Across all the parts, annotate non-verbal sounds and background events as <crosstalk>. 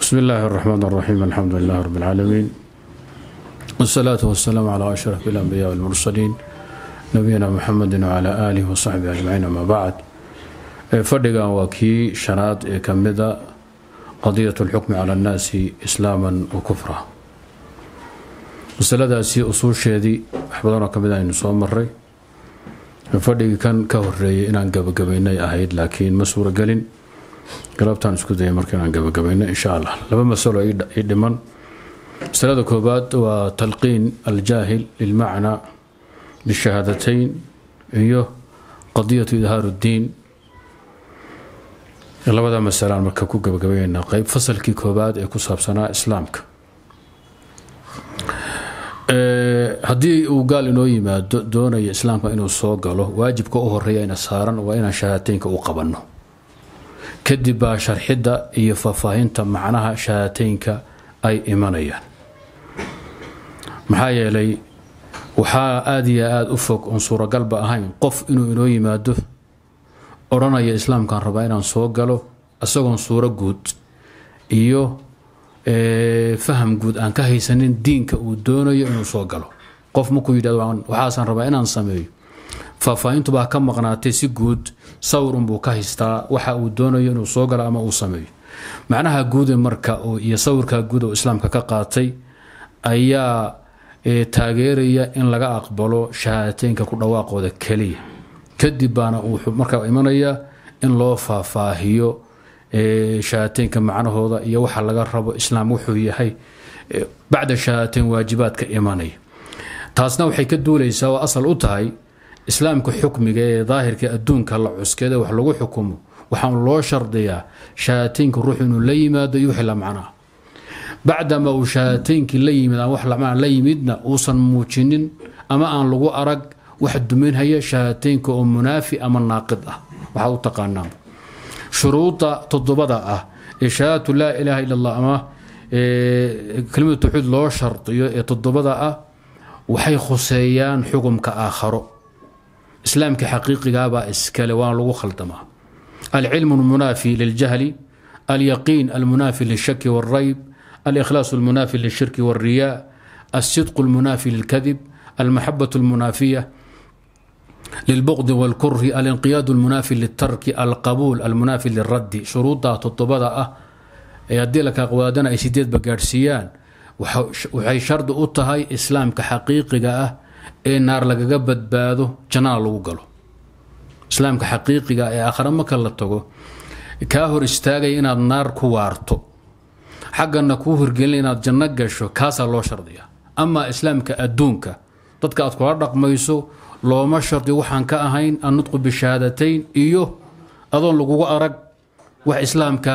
بsم الlh الرحmن الرحيم الحمd لله رب العاalمين والsلاaة والسلام على أشرف الأنبyاء والمرسلين نبيna mحamd وعlى آله وصaxبه أجمعين amا bعd fadhigan waa kii شhanaad ee kamida qadiyaة الxukmi calى الnaasi islاama وkfra masaladaasi usuusheedii wax badanoo kamid aynu soo maray fadhigi kan ka horeeyay inaan gabagabaynay ahayd laakiin ma suuragelin galaabtaan isku daya marka inaan gabagabayno insha allah laba masalo ii dhiman masalada koobaad waa talqiin aljaahil lilmacnaa bishahaadatayn iyo qadiyatu idhaar uddiin labada masalaan marka ku gabagabaynaa qeyb fasalkii koobaad ee ku saabsanaa islaamka haddii uu gaal inoo yimaado doonaya islaamka inuu soo galo waajibka u horeeya ina saaran waa inaan shahaadateynka u qabanno kadib baa sharxidda iyo faahfaahinta macnaha shahaateynka ay imanayaan maxaa yeelay waxaa aada iyo aada u fog oon suuragalba ahayn qof inuu inoo yimaado odhanaya islaamkan rabaa inaan soo galo isagoon suuro guud iyo faham guud aan ka haysanin diinka uu doonayo inuu soo galo qof markuu yidhahdo waxaasaan rabaa inaan sameeyo faahfaahintu baa ka maqnaatay si guud sawirun buu ka haystaa waxa uu doonayo inuu soo galo ama uu sameeyo macnaha guude marka iyo sawirka guud oo islaamka ka qaatay ayaa taageeraya in laga aqbalo shahaadateynka ku dhawaaqooda keliya kadib baana uu markaa imanaya in loo faahfaahiyo shahaadateynka macnahooda iyo waxa laga rabo islaam wuxuu yahay bacda shahaadateyn waajibaadka imanaya taasna waxay ka duulaysaa oo asal u tahay islaamka xukmiga ee daahirka adduunka la cuskada wax lagu xukumo waxaan loo shardiyaa shayaatiinka ruuxu inuu la yimaado iyo wixii la macnaa bacdamaa uu shayaatiinkii la yimid aan wax lamacnaa la yimidna uusan muujinin ama aan lagu arag wax duminhaya shayaatiinka oo munaafi ama naaqid ah waxaad u taqaanaan shuruudda toddobada ah ee shahaadatu laa ilaaha illa allah ama kelimadu tawxiid loo shardiyo ee toddobada ah waxay khuseeyaan xukumka aakharo islaamka xaqiiqigaabaa iskale waana lagu khaldamaa alcilmu almunaafi liljahli alyaqiin almunaafi lilshaki wاlrayb alkhlaas اlmunaafi lilshirki wاlriya alsidq اlmunaafi lilkadib almaxabaة اlmunaafiya lilbuqdi wاlkurhi alinqiyaadu اlmunaafi liltarki alqabuul almunaafi lilraddi shuruuddaa todobada ah ee haddii la kaaqwadaadana ay sideedba gaadhsiiyaan waxay shardi u tahay islaamka xaqiiqiga ah ee naar lagaga badbaado jannana lagu galo islaamka xaqiiqiga ee aakhare marka la tago kaa hor istaagaya inaad naar ku waarto xaggana kuu horgelina inaad janno gasho kaasaa loo shardiya ama islaamka adduunka dadka aad kula dhaqmayso looma shardi waxaan ka ahayn annudqu bishahaadatayn iyo adoon lagugu arag wax islaamka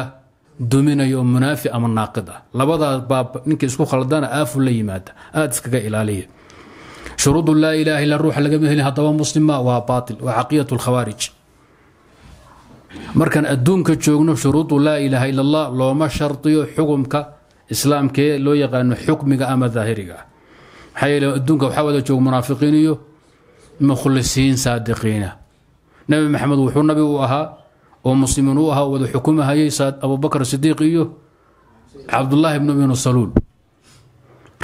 duminayo munaafi ama naaqid ah labadaa baab ninka isku khaldana aafu la yimaada aada iskaga ilaaliya shuruud laa ilaha illa ruuxa lagama helin haddaba muslima waa baatil waa caqiyat lkhawaarij markaan adduunka joogno shuruudu laa ilaaha illa allah looma shardiyo xukumka islaamkee loo yaqaano xukmiga ama daahiriga ah maxaa yeele adduunka waxaa wada jooga munaafiqiin iyo mukhlisiin saadiqiina nabi maxamed wuxuu nabi u ahaa oo muslimiin u ahaa wada xukumahayay abubakr sidiiq iyo cabdullaahi bnu ibnu saluul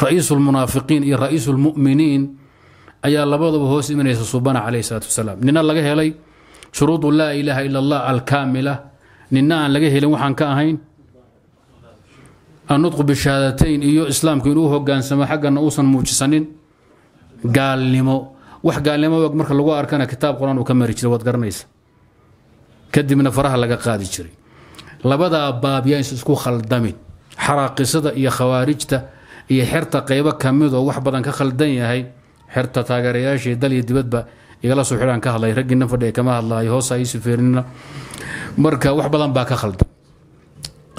ra-iisu lmunaafiqiin iyo ra-iisu lmuminiin ayaa labadaba hoos imanaysa subana caleyh salaatu wasalaam nina laga helay shuruudu laa ilaaha ila allah alkaamila nina aan laga helin waxaan ka ahayn annutqu bishahaadatayn iyo islaamku inuu hogaansamo xaggana uusan muujisanin gaalnimo wax gaalnimo marka lagu arkana kitaab qur-aan uu ka mari jiray waad garanaysa kadibna faraha laga qaadi jiray labadaa baab yaaysan isku khaldamin xaraaqisada iyo khawaarijta iyo xerta qaybo kamidoo wax badan ka khaldan yahay xerta taageerayaashii dal iyo dibadba igala soo xidhaan ka hadlay raggiina fadhiga kama hadlayo hoosa iisu feerinina marka wax badan baa ka khaldan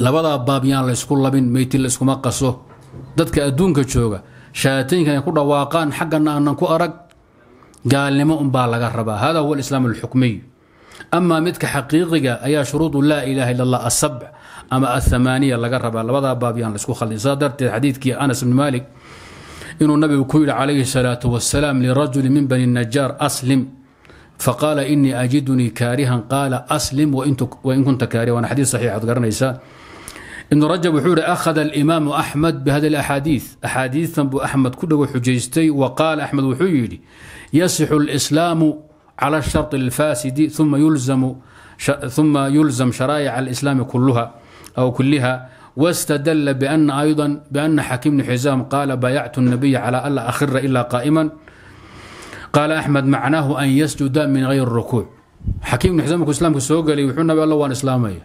labadaa baab yaan labin meyti la qaso dadka adduunka jooga shayaatiinka ay ku dhawaaqaan xaggana aanan ku arag gaalnimo unbaa laga rabaa hada huwa alislaam alxukmiy amaa midka xaqiiqiga ayaa shuruudu laa ilaaha illa allah asabc ama athamaaniya laga rabaa labadaa baab yaan la khaldin sidaa darteed xadiidkii anas bni maalik inuu nabigu ku yidhi calayhi salaatu wasalaam lirajuli min bani najaar aslim faqaala inii ajidunii kaarihan qaala aslim wain kunta kaariha waana xadiis saxiix ad garanaysaa ibnu rajab wuxuu yihi akhada alimaamu axmed bihada alaxaadiid axaadiidan buu axmed ku dhago xujaystay wa qaala axmed wuxuu yidhi yasixu alislaamu cala asharti alfaasidi uma yulzam sharaayica alislaami kulluha aw kulliha واstdل بأن أيضا بأن xaكيم بن حiزام قال باycت النبي على ألا أhira إلا قائما قال أحمد معناه أن يسجدa من غير الركوع xaكيم بن حiزام markuu iسلامka soo gelay wuxuu nab alla waan islaamaya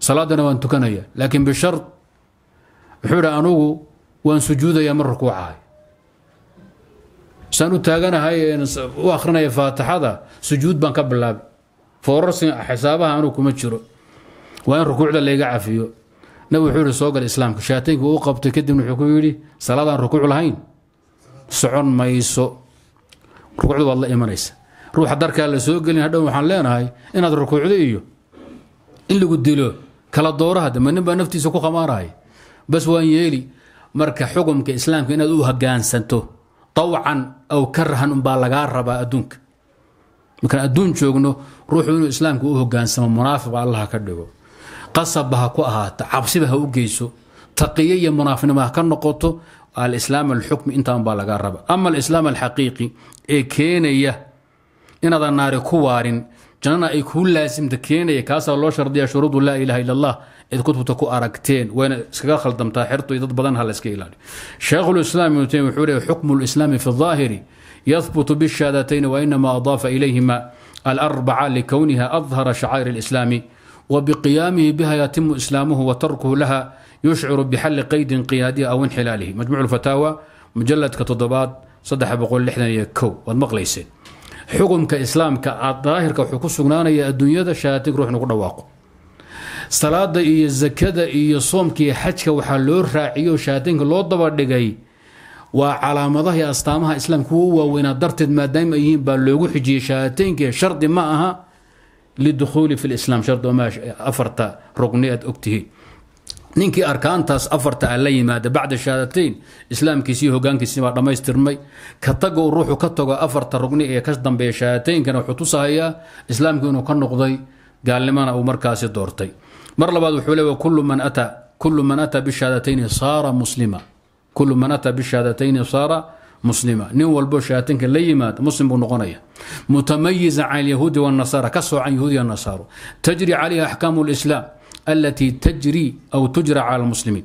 salaadana waan tukanaya laakiin bشharط wuxuu hi anugu waan sujuudaya ma rukuucahay saan u taaganahay u akhrinaya faatixada sujuud baan ka bilaabi foorarsi xisaabaha anuu kuma jiro waa in rukuucda layga cafiyo nabig wuxuu yihi soo gal islaamka shaataynki wuu qabtay kadibna wuxuu ku yidhi salaadaan rukuuc lahayn socon mayso rukuucda waad la imanaysa ruuxa darkaa la soo gelin hadhow waxaan leenahay inaad rukuucdo iyo in lagu dilo kala dooro hadda ma nin baa naftiisa ku khamaanaya bas waan yeeli marka xukumka islaamka inaad u hoggaansanto tawcan aw karahan unbaa lagaa rabaa adduunka markaan adduun joogno ruuxu inuu islaamka u hoggaansamo munaafiq allaha ka dhigo qasabba ha ku ahaata cabsiba ha u geyso taqiyo iyo munaafnimo ha ka noqoto alislaam alxukmi intaan baa lagaa raba ama alislaam alxaqiiqi ee keenaya inaadan naari ku waarin jannana ay kuu laasimta keenaya kaasaa loo shardiya shuruudu laa ilaha illa allah eed kutubta ku aragteen wayna iskaga khaldamtaa xerto dad badan ha la iska ilaaliyo ibnu taymiya wuxuu leeyahy xukmu lislaami fi daahiri yahbutu bishahaadatayn wa adaafa ilayhima alarbaca likowniha adhara shacaa'ir alislaami وبقيامه بها يتم إسلامه وتركه لها يشعر بحل قيد قيادي أو انحلاله مجموع الفتاوى مجلد كتضباط صدح بقول لحنا كو والمقليسين xukunka islaamka daahirka wuxuu ku sugnaanaya adduunyada shaatig ruuxna ku dhawaaqo salaada iyo zakada iyo soomka iyo xajka waxaa loo raaciyo shaatinka loo dabadhigay waa calaamadaha iyo astaamaha islaamka ugu waaweynaa darteed maadaama ay yihiin baa loogu xijiyey shaatiinka shardi ma liduuuli fi lislaam shardomaash afarta rugni aad ogtihiin ninkii arkaantaas afarta a la yimaada bacda shahaadateyn islaamkiisiiyo hogaankiisii baa dhammaystirmay ka taga ruuxu ka tago afarta rugni ee ka dambeeya shahaadateynkana wuxuu tusahayaa islaamkii inuu ka noqday gaalnimana uu markaasi doortay mar labaad wuxuu leeya kullu man ataa kullu man ataa bishahaadateyn saara muslima kullu man ataa bishahaadateyn saara muslima nin walbo shaatanka la yimaada muslim buu noqonaya mutamayiza can alyahuudi wاnasara ka soocan yahuudiya nasaaro tajri calayhi axkaamu اlislaam alatii tajri aw tujra cala lmuslimiin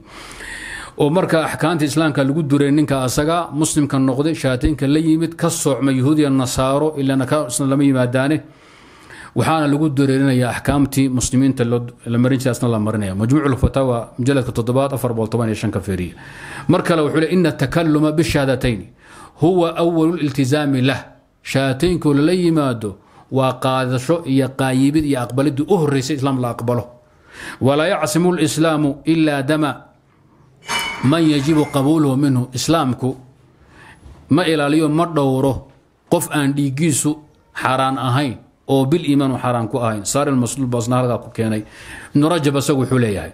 oo marka axkaamta islaamka lagu duray ninka asaga muslimka noqday shaatinka la yimid ka soocma yahuudiya nasaaro ilaana kasna lama yimaadaane waxaana lagu dureerinaya axkaamtii muslimiinta la marin la marinaya majmuuc mujaladka toddobaad afar boqol toban iyo shanka feeriya mar kale wuxuu le ina takaluma bishahaadatayn huwa awalu liltisaami lah shaataynkoo lala yimaado waa qaadasho iyo qaayibid iyo aqbalidii u horraysa islaam la aqbalo walaa yacsimu lislaamu ilaa dama man yajibu qabuuluhu minhu islaamku ma ilaaliyo ma dhowro qof aan dhiiggiisu xaaraan ahayn oo bil iimaanu xaaraan ku ahayn saar ilmasluul baasna halkaa ku keenay ibnu rajab asagu wuxuu leeyahay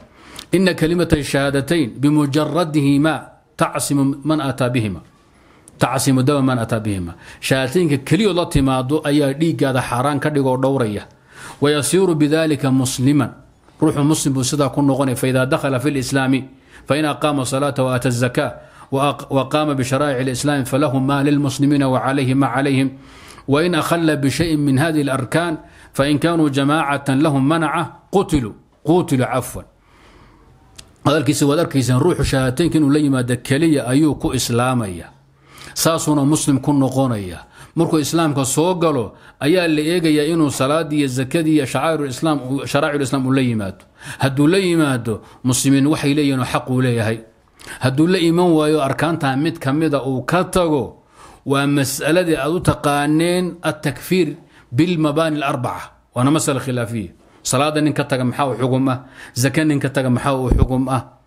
ina kalimata shahaadatayn bimujaradihimaa tacsimu man aataa bihima tacasi mudama man ataa bihima shayaatiinka keliyood la timaado ayaa dhiiggaada xaaraan ka dhigoo dhowraya wayasiiru bidalika musliman ruuxu muslim buu sidaa ku noqonay faidaa dakhala fi lislaami fain aqaama salaata wa aata zakaa وقام بشرائع الإسلام فله ما للمسلمين وعليه ما عليهم وإن أخل بشيء من هذه الأركان فإن كانوا جماعة لهم منعة قتلوا قتلوا عفوا أركيس وأركيس روح شهاتين كانوا ليما دكلية أيوكو إسلامية saasuuna muslim ku noqonaya markuu islaamka soo galo ayaa la eegayaa inuu salaadiiyo zakadii iyo sharaaciculislaam uu la yimaado hadduu la yimaado muslimiin waxay leeyihin xaquu leeyahay hadduu la iman waayo arkaantaa mid ka mida uu ka tago waa masaladii aad u taqaaneen altakfiir bilmabaani alarbaca waana masala khilaafiya salaada nin ka taga maxaa u xugum ah zaka nin ka taga maxaa u xukum ah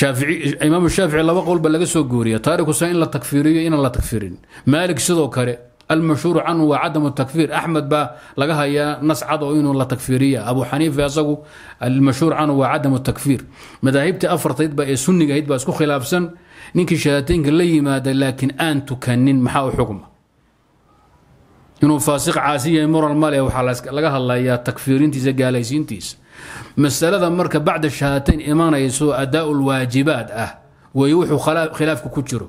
imaam shaafici laba qowlba laga soo guuriya taarikusa in la takfiiriyo inaan la takfirin maalik sidoo kale almashhuuru canhu waa cadamu takfiir axmed baa laga hayaa nas cad oo inuu la takfiiriya abu xaniifa isagu almashhuur canhu waa cadamu takfiir madaahibtii afartaydba ee sunnigahayd baa isku khilaafsan ninkii shahaataynka la yimaada laakiin aan tukanin maxaa u xukma inuu faasiq caasi yahay moral male waxaa laga hadlayaa takfiirintiisa gaalaysiintiisa masalada marka bacda shahaatayn imanayso adaa lwaajibaad ah wey wuxuu khilaafka ku jiro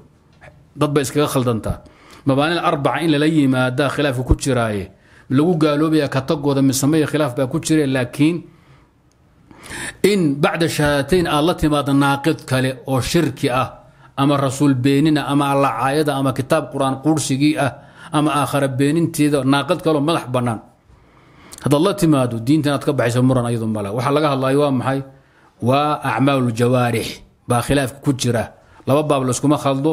dad iskaga khaldantaa mabaanin arbaca in lala yimaada khilaafka ku jiraaye lagu gaaloobaya ka tagooda misamaya khilaaf baa ku jire laakiin in bacda shahaatayn aad la timaado naaqid kale oo shirki ah ama rasuul beenina ama allacaayada ama kitaab qur-aan quursigii ah ama aakhara beeninteeda naaqid kaleo madax bannaan haddaad la timaado diinta inaad ka baxayso muran ayadu male waxaa laga hadlayo waa maxay waa acmaaluljawaarix baa khilaafka ku jira laba baab laiskuma khaldo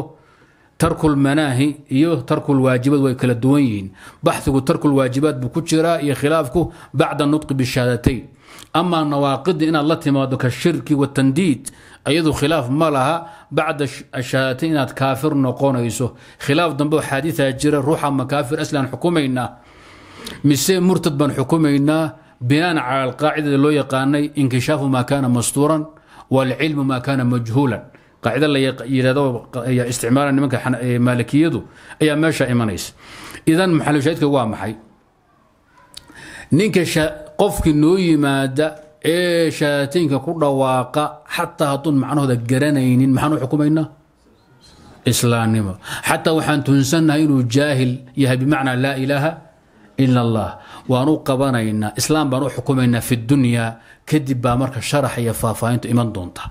tarkul manaahi iyo tarkul waajibaad way kala duwan yihiin baxigu tarkul waajibaad buu ku jiraa iyo khilaafku bacda nudqi bishahaadatayn amaa nawaaqida inaad la timaado ka shirki watandiid iyadu khilaaf ma laha bacda shahaadatayn inaad kaafir noqonayso khilaaf dambe oo xaadiiaa jira ruuxa ma kaafir aslan xukumayna mise murtad baan xukumaynaa binaan cala alqaacidada loo yaqaanay inkishaafu maa kaana mastuuran waalcilmu maa kaana majhuulan qaacida la yidhahdo isticmaala nimanka maalikiyadu ayaa meesha imanaysa idan maxalushaahidka waa maxay ninka qofki noo yimaada ee shaataynka ku dhawaaqa xataa hadduun macnahooda garanaynin maxaan u xukumaynaa islaamnimo xataa waxaan tuunsannahay inuu jaahil yahay bimacnaa laa ilaaha ila allah waanu qabanaynaa islaam baan u xukumaynaa fi dunya kadib baa marka sharax iyo faahfaahintu iman doonta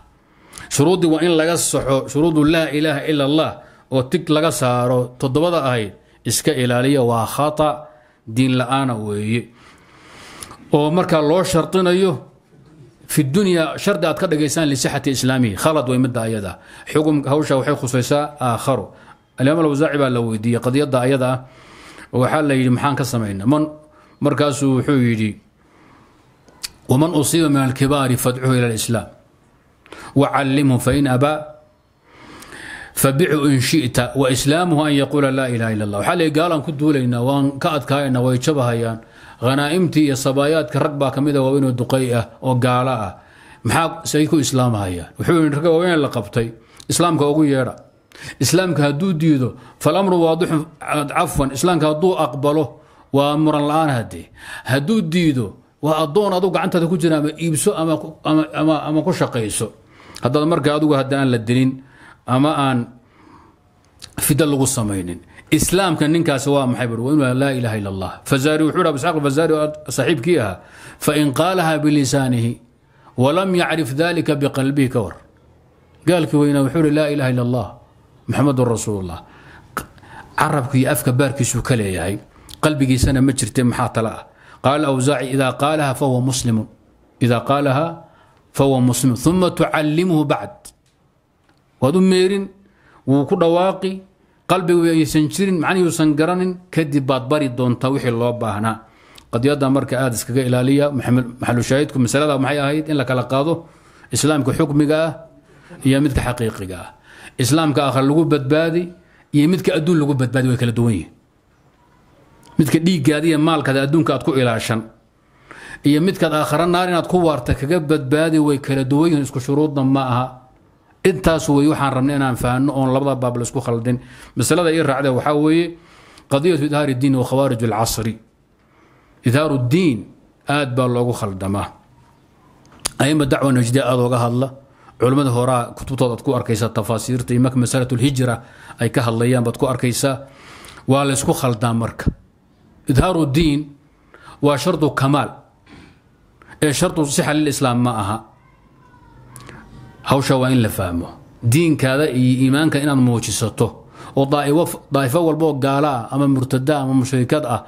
shuruuddii waa in laga saxo shuruudu laa ilaaha ila allah oo tig laga saaro toddobada ahayd iska ilaaliya waa khata diin la-aana weeye oo markaa loo shardinayo fi dunya shardi aad ka dhagaysaan lisixati islaamihi khalad wey midda ayada xugum hawsha waxay khusaysaa aakharo alimaam alwasaaci baa la weydiiyey qadiyadda ayada waxaa la yidhi maxaan ka samayna markaasuu wuxuu yidhi waman usiiba min alkibaari fadcuhu ila alislaam wacallimhu fain abaa fabicu in shita waislaamuhu an yaquula laa ilaha illa allah waxaa la gaalaan ku duulaynaa waan ka adkaayana way jabahayaan khanaa'imtii iyo sabaayaadka rag baa ka mid a ah waaweynoo duqay ah oo gaalo ah maxaa say ku islaamahayaan wuxuu yidhi ragga waaweyn la qabtay islaamka ugu yeedha islaamka hadduu diido falamru waadixun cafwan islaamka hadduu aqbalo waa muran la-aan hadee hadduu diido waa addoon aduu gacantaada ku jira ama iibso ama ku shaqayso haddaad marka adugu haddaan la dilin ama aan fida lagu samaynin islaamka ninkaasi waa maxay bui waa laa ilaha illa allah fazaari wuxuu yidhi isxaaq alfazaari saaxiibkii ahaa fain qaalaha bilisaanihi walam yacrif dalika biqalbihi ka war gaalkii weynaa wuxuu yidhi laa ilaha illa allah maxamedun rasuullah carabku iyo afka baarkiisuu ka leeyahay qalbigiisana ma jirte maxaa tale ah qaala awsaaci idaa qaalaha fahuwa muslimun idaa qaalaha fahuwa muslimun uma tucallimuhu bacd waad u meerin wuu ku dhawaaqi qalbigu aysan jirin macnihiuusan garanin kadib baad bari doontaa wixii loo baahnaa qadiyada marka aada iskaga ilaaliya maxalushaahidku masalada maxay ahayd in la kala qaado islaamka xukmiga ah iyo midka xaqiiqiga ah islaamka akhar lagu badbaadi iyo midka adduun lagu badbaadi way kala duwan yihin midka dhiiggaada maalkaada adduunka aad ku ilaashan iyo midkaad aakhara naar inaad ku waarta kaga badbaadi way kala duwan yihin isku shuruudna ma aha intaas wey waxaan rabnay inaan fahanno oon labada baab la isku khaldin masalada ii raacda waxaa weeye qadiyatu idhaar iddiin wa khawaarij alcasri idhaaru ddiin aad baa loogu khaldamaa ayma dacwa najdiya aada oga hadla culimmada horaa kutubtoodaad ku arkaysaa tafaasiirta iyo marka lhijra ay ka hadlayaan baad ku arkaysaa waa la ysku khaldaa marka idhaaru diin waa shardu kamaal ee shardu sixa lilislaam ma aha hawshaa waa in la fahmo diinkaada iyo iimaanka inaad muujisato oo daa'ifo walbo oo gaala ah ama murtada ama mushrikad ah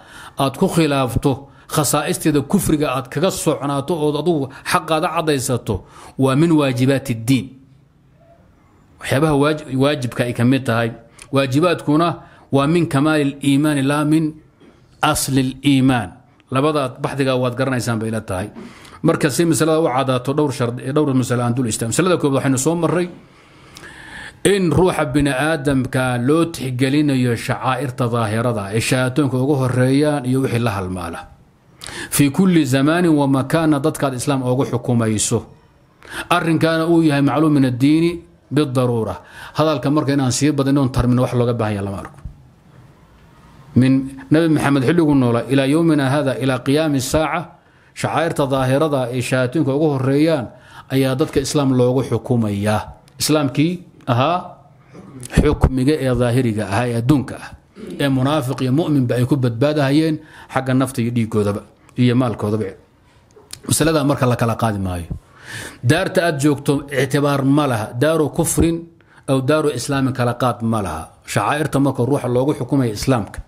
aad ku khilaafto khasaa'isteeda kufriga aad kaga socnaato ood adugu xaqaada cadaysato waa min waajibaat اddiin waxyaabaha waajibka ay ka mid tahay waajibaadkuna waa min kamaali اliimaani laa min asli اliimaan labadaa baxdigaa waad garanaysaan bay la tahay marka si masalada u cadaato dhowr masale aan dul istaag masalada koobaad waxaynu soo maray in ruuxa bini aadamka loo tixgelinayo shacaa'irta daahirada ay shayaatoonka uga horeeyaan iyo wixii la halmaala fii kulli zamaanin wamakaana dadkaad islaam oogu xukumayso arinkaana uu yahay macluum min addiini bidaruura hadalka marka inaan sii badinoon tarmin wax looga baahanya lama arko min nabi maxamed xilligu noola ilaa yowmina hada ilaa qiyaami saaca shacaa'irta daahirada ay shayaatiinka ugu horeeyaan ayaa dadka islaam loogu xukumayaa islaamkii ahaa xukmiga ee daahiriga ahaa ee adduunka ah ee munaafiq iyo mu'minba ay ku badbaadahayeen xagga nafta iyo dhiigoodaba iyo maalkoodaba masalada marka la kala qaadi maayo daarta aad joogto ictibaar ma laha daaru kufrin aw daaru islaamin kala qaad ma laha shacaairta marka ruuxa loogu xukumaya islaamka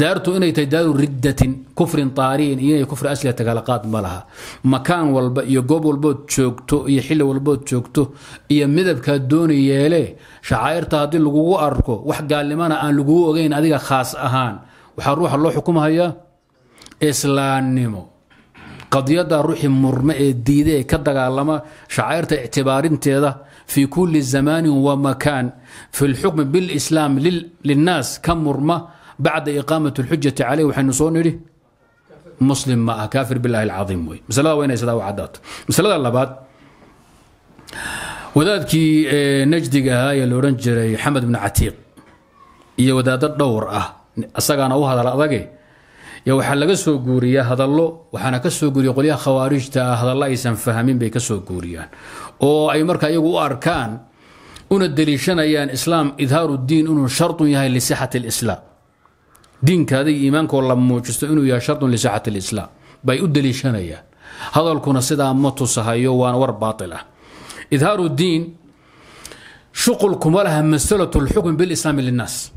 daartu inay tahay daaru riddatin kufrin taariin inay kufri asliyata kala qaad ma laha makaan walba iyo goob walbood joogto iyo xilli walbood joogto iyo midabkaad dooni yeelee shacaairta haddii lagugu arko wax gaalnimana aan lagugu ogeyn adiga khaas ahaan waxaa ruuxa loo xukumahayaa islaamnimo qadiyada ruuxii murme ee diida ee ka dagaalama shacairta ictibaarinteeda fii kulli zamaanin wa makaan fi lxukmi bilislaam linnaas ka murma bacda iqaamat اlxujati caleyh waxaynu soo nidhi muslim ma ah kaafir bilahi alcaiim wey masalada waa u cadaato masalada labaad wadaadkii najdiga ahaa ee la odhan jiray xamed bni catiiq iyo wadaado dhowr ah asagaana u hadal adage ya waxaa laga soo guuriyaa hadallo waxaana kasoo guuriya qolyaha khawaarijta ah hadallo aysan fahmin bay kasoo guuriyaan oo ay markaa iyagu u arkaan una deliishanayaan islaam idhaaru diin inuu sharun yahay lisixat lislaam diinkaada iyo iimaankoo la muujisto inuu yahay sharun lisixat lislaam bay u deliishanayaan hadalkuna sidaa ma tusahayo waana war baail ah idhaaru diin shuqul kuma laha masalat lxukm bilislaam linaas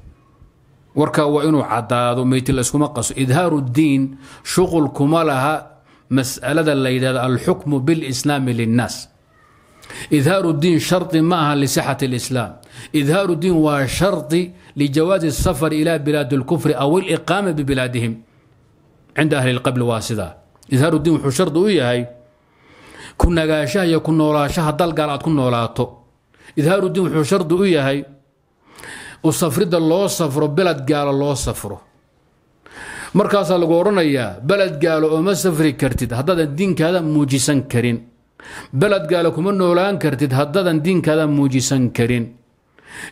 warkaa waa inuu cadaado meyti laskuma qaso idhaaru diin shuqul kuma laha masalada la yidhahdo alxukmu bilslaami linnaas idhaaru shardi ma aha lisixat اlislaam idhaaru waa shardi lijawaazi الsafar ila bilaad اlkufri aw iliqaama bibilaadihim cinda ahli اlqabli waa sidaa idhaaru wuxuu shardi u yahay ku nagaashaha iyo ku noolaashaha dalgaal aad ku noolaato idhaaru wuxuu shardi u yahay oo safridda loo safro beled gaalo loo safro markaasaa lagu odhanayaa beled gaalo ooma safri kartid haddaadan diinkaada muujisan karin beled gaalo kuma noolaan kartid haddaadan diinkaada muujisan karin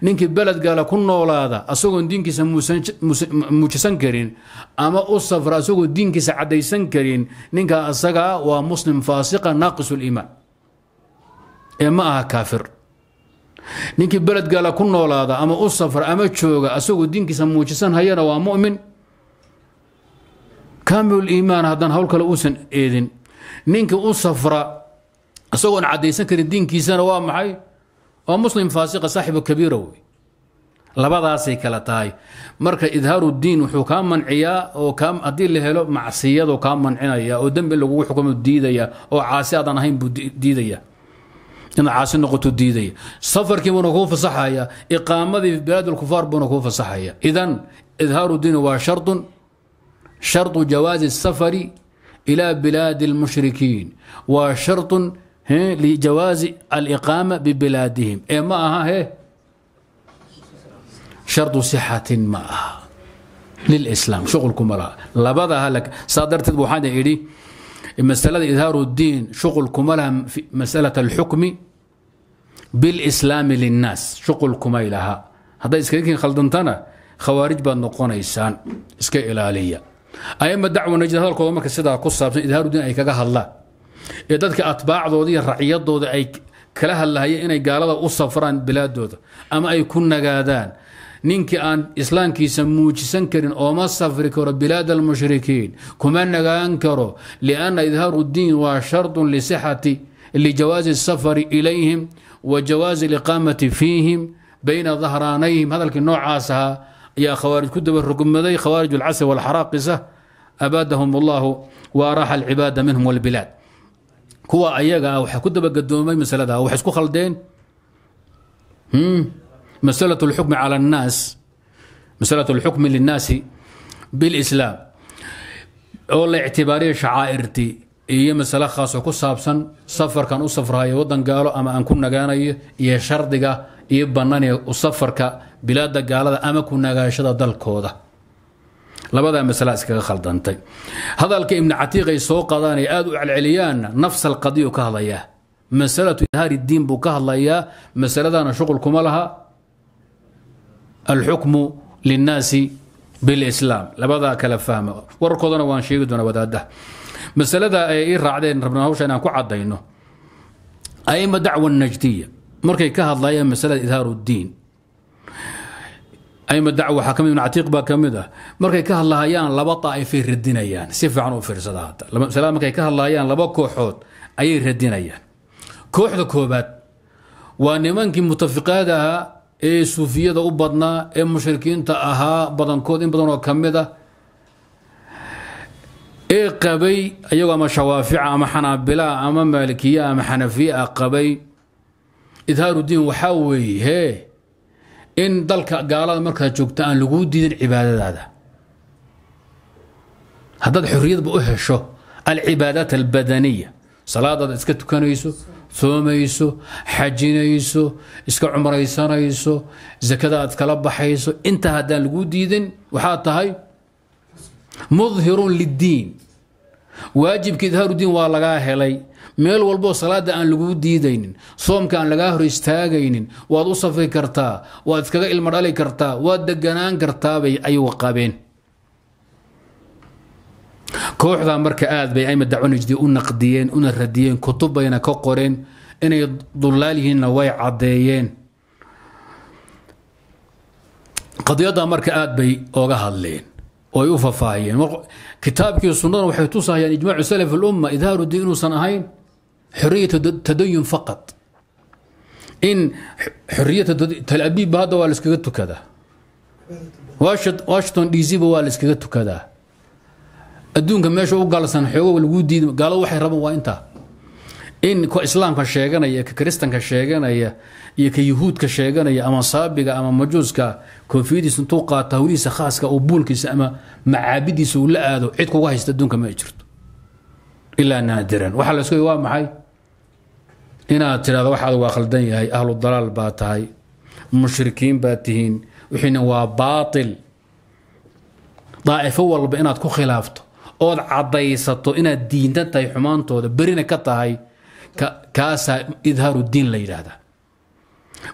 ninkii beled gaala ku noolaada asagoon diinkiisa muujisan karin ama u safra asagoo diinkiisa caddaysan karin ninkaa asagaa waa muslim faasiqa naaqisulimaan ee ma aha kaafir ninkii beledgaala ku noolaada ama u safar ama jooga asagoo diinkiisa muujisan hayana waa mumin kamil iimaan haddaan hawl kale uusan eedin ninkii u safra isagoon caddaysan karin diinkiisana waa maxay waa muslim faasiqa saaxibu kabiira wey labadaasay kala tahay marka idhaaru diin wuxuu kaa manciyaa oo haddii la helo macsiyadoo kaa mancinaya oo dembi lagugu xukumo diidaya oo caasi aadaan ahayn buu diidaya inaad caasi noqoto diidaya safarkii buuna kuu fasaxaya iqaamadii bilaad alkufaar buuna kuu fasaxaya idan idhaaru waa shardun shardu jawaazi الsafari ilى bilaadi اlmushrikiin waa shardun lijawaazi aliqaama bibilaadihim ee ma aha he shardu sixatin ma aha lilislaam shuqulkuma laha labada saa darteed waxaan idhi masalada idhaaru diin shuqulkuma laha masalata اlxukmi bilslaami linnaas shuqul kumay laha hadday iskadinkiin khaldantana khawaarij baad noqonaysaan iska ilaaliya ayama dacwa najd hadalkooda marka sidaa ku saabsan idhaarudiin ay kaga hadlaan ee dadka atbaacdooda iyo racyadooda ay kala hadlahayeen inay gaalada u safraan bilaadooda ama ay ku nagaadaan ninkii aan islaamkiisa muujisan karin ooma safri karo bilaad almushrikiin kuma nagaan karo lianna idhaaru diin waa shardun lisixati lijawaasi safari ilayhim wa jawaazi aliqaamati fiihim bayna dahraanayhim hadalkii noocaas ahaa ayaa khawaarij ku dabarugmaday khawaarij alcasri walxaraaqisa abaadahum allahu wa araaxa alcibaada minhum walbilaad kuwa ayagaa ah waxaa ku dabagadoomay masalada wax isku khaldeen hmm. masla اlxukmi calى الnaas maslaة اlxukmi lلnaasi biاlislaam oo la ictibaariya shacaa'irtii iyo masale khaasoo ku saabsan safarkan u safrahayo waddan gaalo ama aan ku nagaanayo iyo shardiga iyo bannani safarka bilaadda gaalada ama ku nagaashada dalkooda labadaa masala iskaga khaldantay hadalka ibnu catiiq ay soo qadaan ay aada u celceliyaanna nafs ka hadlayaa masalatu idhaari iddiin buu ka hadlayaa masaladaana shuqul kuma laha alxukmu linnaasi bilislaam labadaa kala fahma wararkoodana waan sheegi doonaa wadaadda masalada ay ii raacdeen rabna hawsha inaan ku caddayno aima dacwa najdiya markay ka hadlayeen masalada idhaaru ddiin aima dacwa waxaa kamid ah, ibn baa ka ah markay ka hadlahayaan laba daa'ifay radinayaan si fiican u fiirsada hadda masalada markay ka hadlahayaan laba kooxood ayay radinayaan kooxda koobaad waa nimankii mutafiqaad ahaa ee suufiyada u badnaa ee mushrikiinta ahaa badankood in badan oo ka ah ee qabay ayago ama shawaafica ama xanaabilaa ama maalikiya ama xanafiya qabay idhaaru diin waxaa weeye hee in dalka gaalada markaad joogta aan laguu diidin cibaadadaada haddaad xorriyadba u hesho alcibaadaat albadaniya salaadaada iska tukanayso soomayso xajinayso iska cumraysanayso sakada aad kala baxayso intaa haddaan laguu diidin waxaa tahay mudhirun liddiin waajibka idhaarudiin waa lagaa helay meel walboo salaada aan laguu diidaynin soomka aan lagaa hor istaagaynin waad u safri kartaa waad iskaga ilmadhali kartaa waad deganaan kartaabay ayuu qabeen kooxdaa marka aad bay ayma dacwanijdi u naqdiyeen una radiyeen kutub bayna ka qoreen inay dullaal yihiinna way caddeeyeen qadiyaddaa marka aad bay oga hadleen oy u fafaahiyeen kitaabkii sunadana waxay tusahayaan ijmaacu salaf alumma idhaaru diin inuusan ahayn xoriya tadayun faqad in xoriya talabiibba hadda waa laiskaga tukadaa washington d c waa laiskaga tukadaa adduunka meesha u galsan xoogo lagu diid gaaladu waxay rabaan waa intaa in ka islaamka sheeganaya ka kristanka sheeganaya iyo ka yuhuudka sheeganaya ama saabiga ama majuuska koofiyadiisa intuu qaata hawlihiisa khaaska uu buulkiisa ama macaabidiisa uu la aado cid kuga haysta adduunka ma jirto ilaa naadiran waxaa laisku waa maxay inaad tidhahdo waxaad waa khaldan yahay ahlu dalaal baa tahay mushrikiin baa tihiin wixiina waa baatil daa'ifo walba inaad ku khilaafto ood cadaysato inaad diintan tahay xumaantooda berina ka tahay kaasaa idhaaru diin la yidhaahda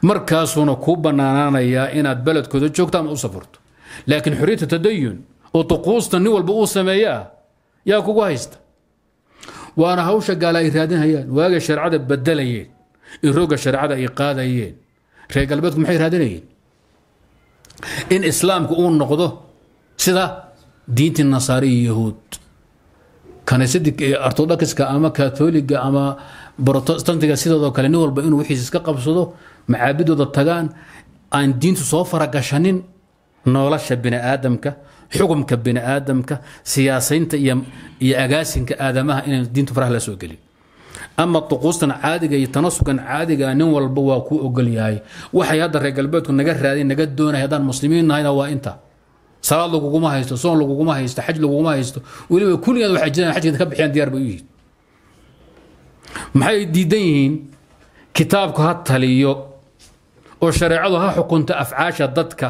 markaasuuna kuu bannaanaanayaa inaad beledkooda joogto ama u safarto laakiin xorriyata tadayun oo tuquusta nin walba uu sameeyaa yaa kugu haysta waana hawsha gaala ay raadinhayaan waagay shareecada bedelayeen irooga shareecada ay qaadayeen reer galbeedku maxay raadinayeen in islaamku uu noqdo sida diintii nasaari iyo yahuud kanaysadii ortodokska ama katoliga ama brotestantiga sidoodoo kale nin walba inuu wixiis iska qabsado macaabidooda tagaan aan diintu soo faragashanin nolosha biniaadamka xukumka biniaadamka siyaasaynta iyo agaasinka aadamaha inaan diintu faraha la soo gelin ama duquustan caadiga iyo tanasukan caadiga ah, nin walba waa kuu ogolyahay waxay hadda reer galbeedku naga raadayn naga doonay haddaan muslimiin nahayna waa inta salaad laguguma haysto soon laguguma haysto xaj laguguma haysto weliba kulligaad wax ajiraan xajkeeda ka bixiyaan diyaar bay u yihiin maxay diidan yihiin kitaabku ha taliyo oo shareecadu ha xukunto afcaasha dadka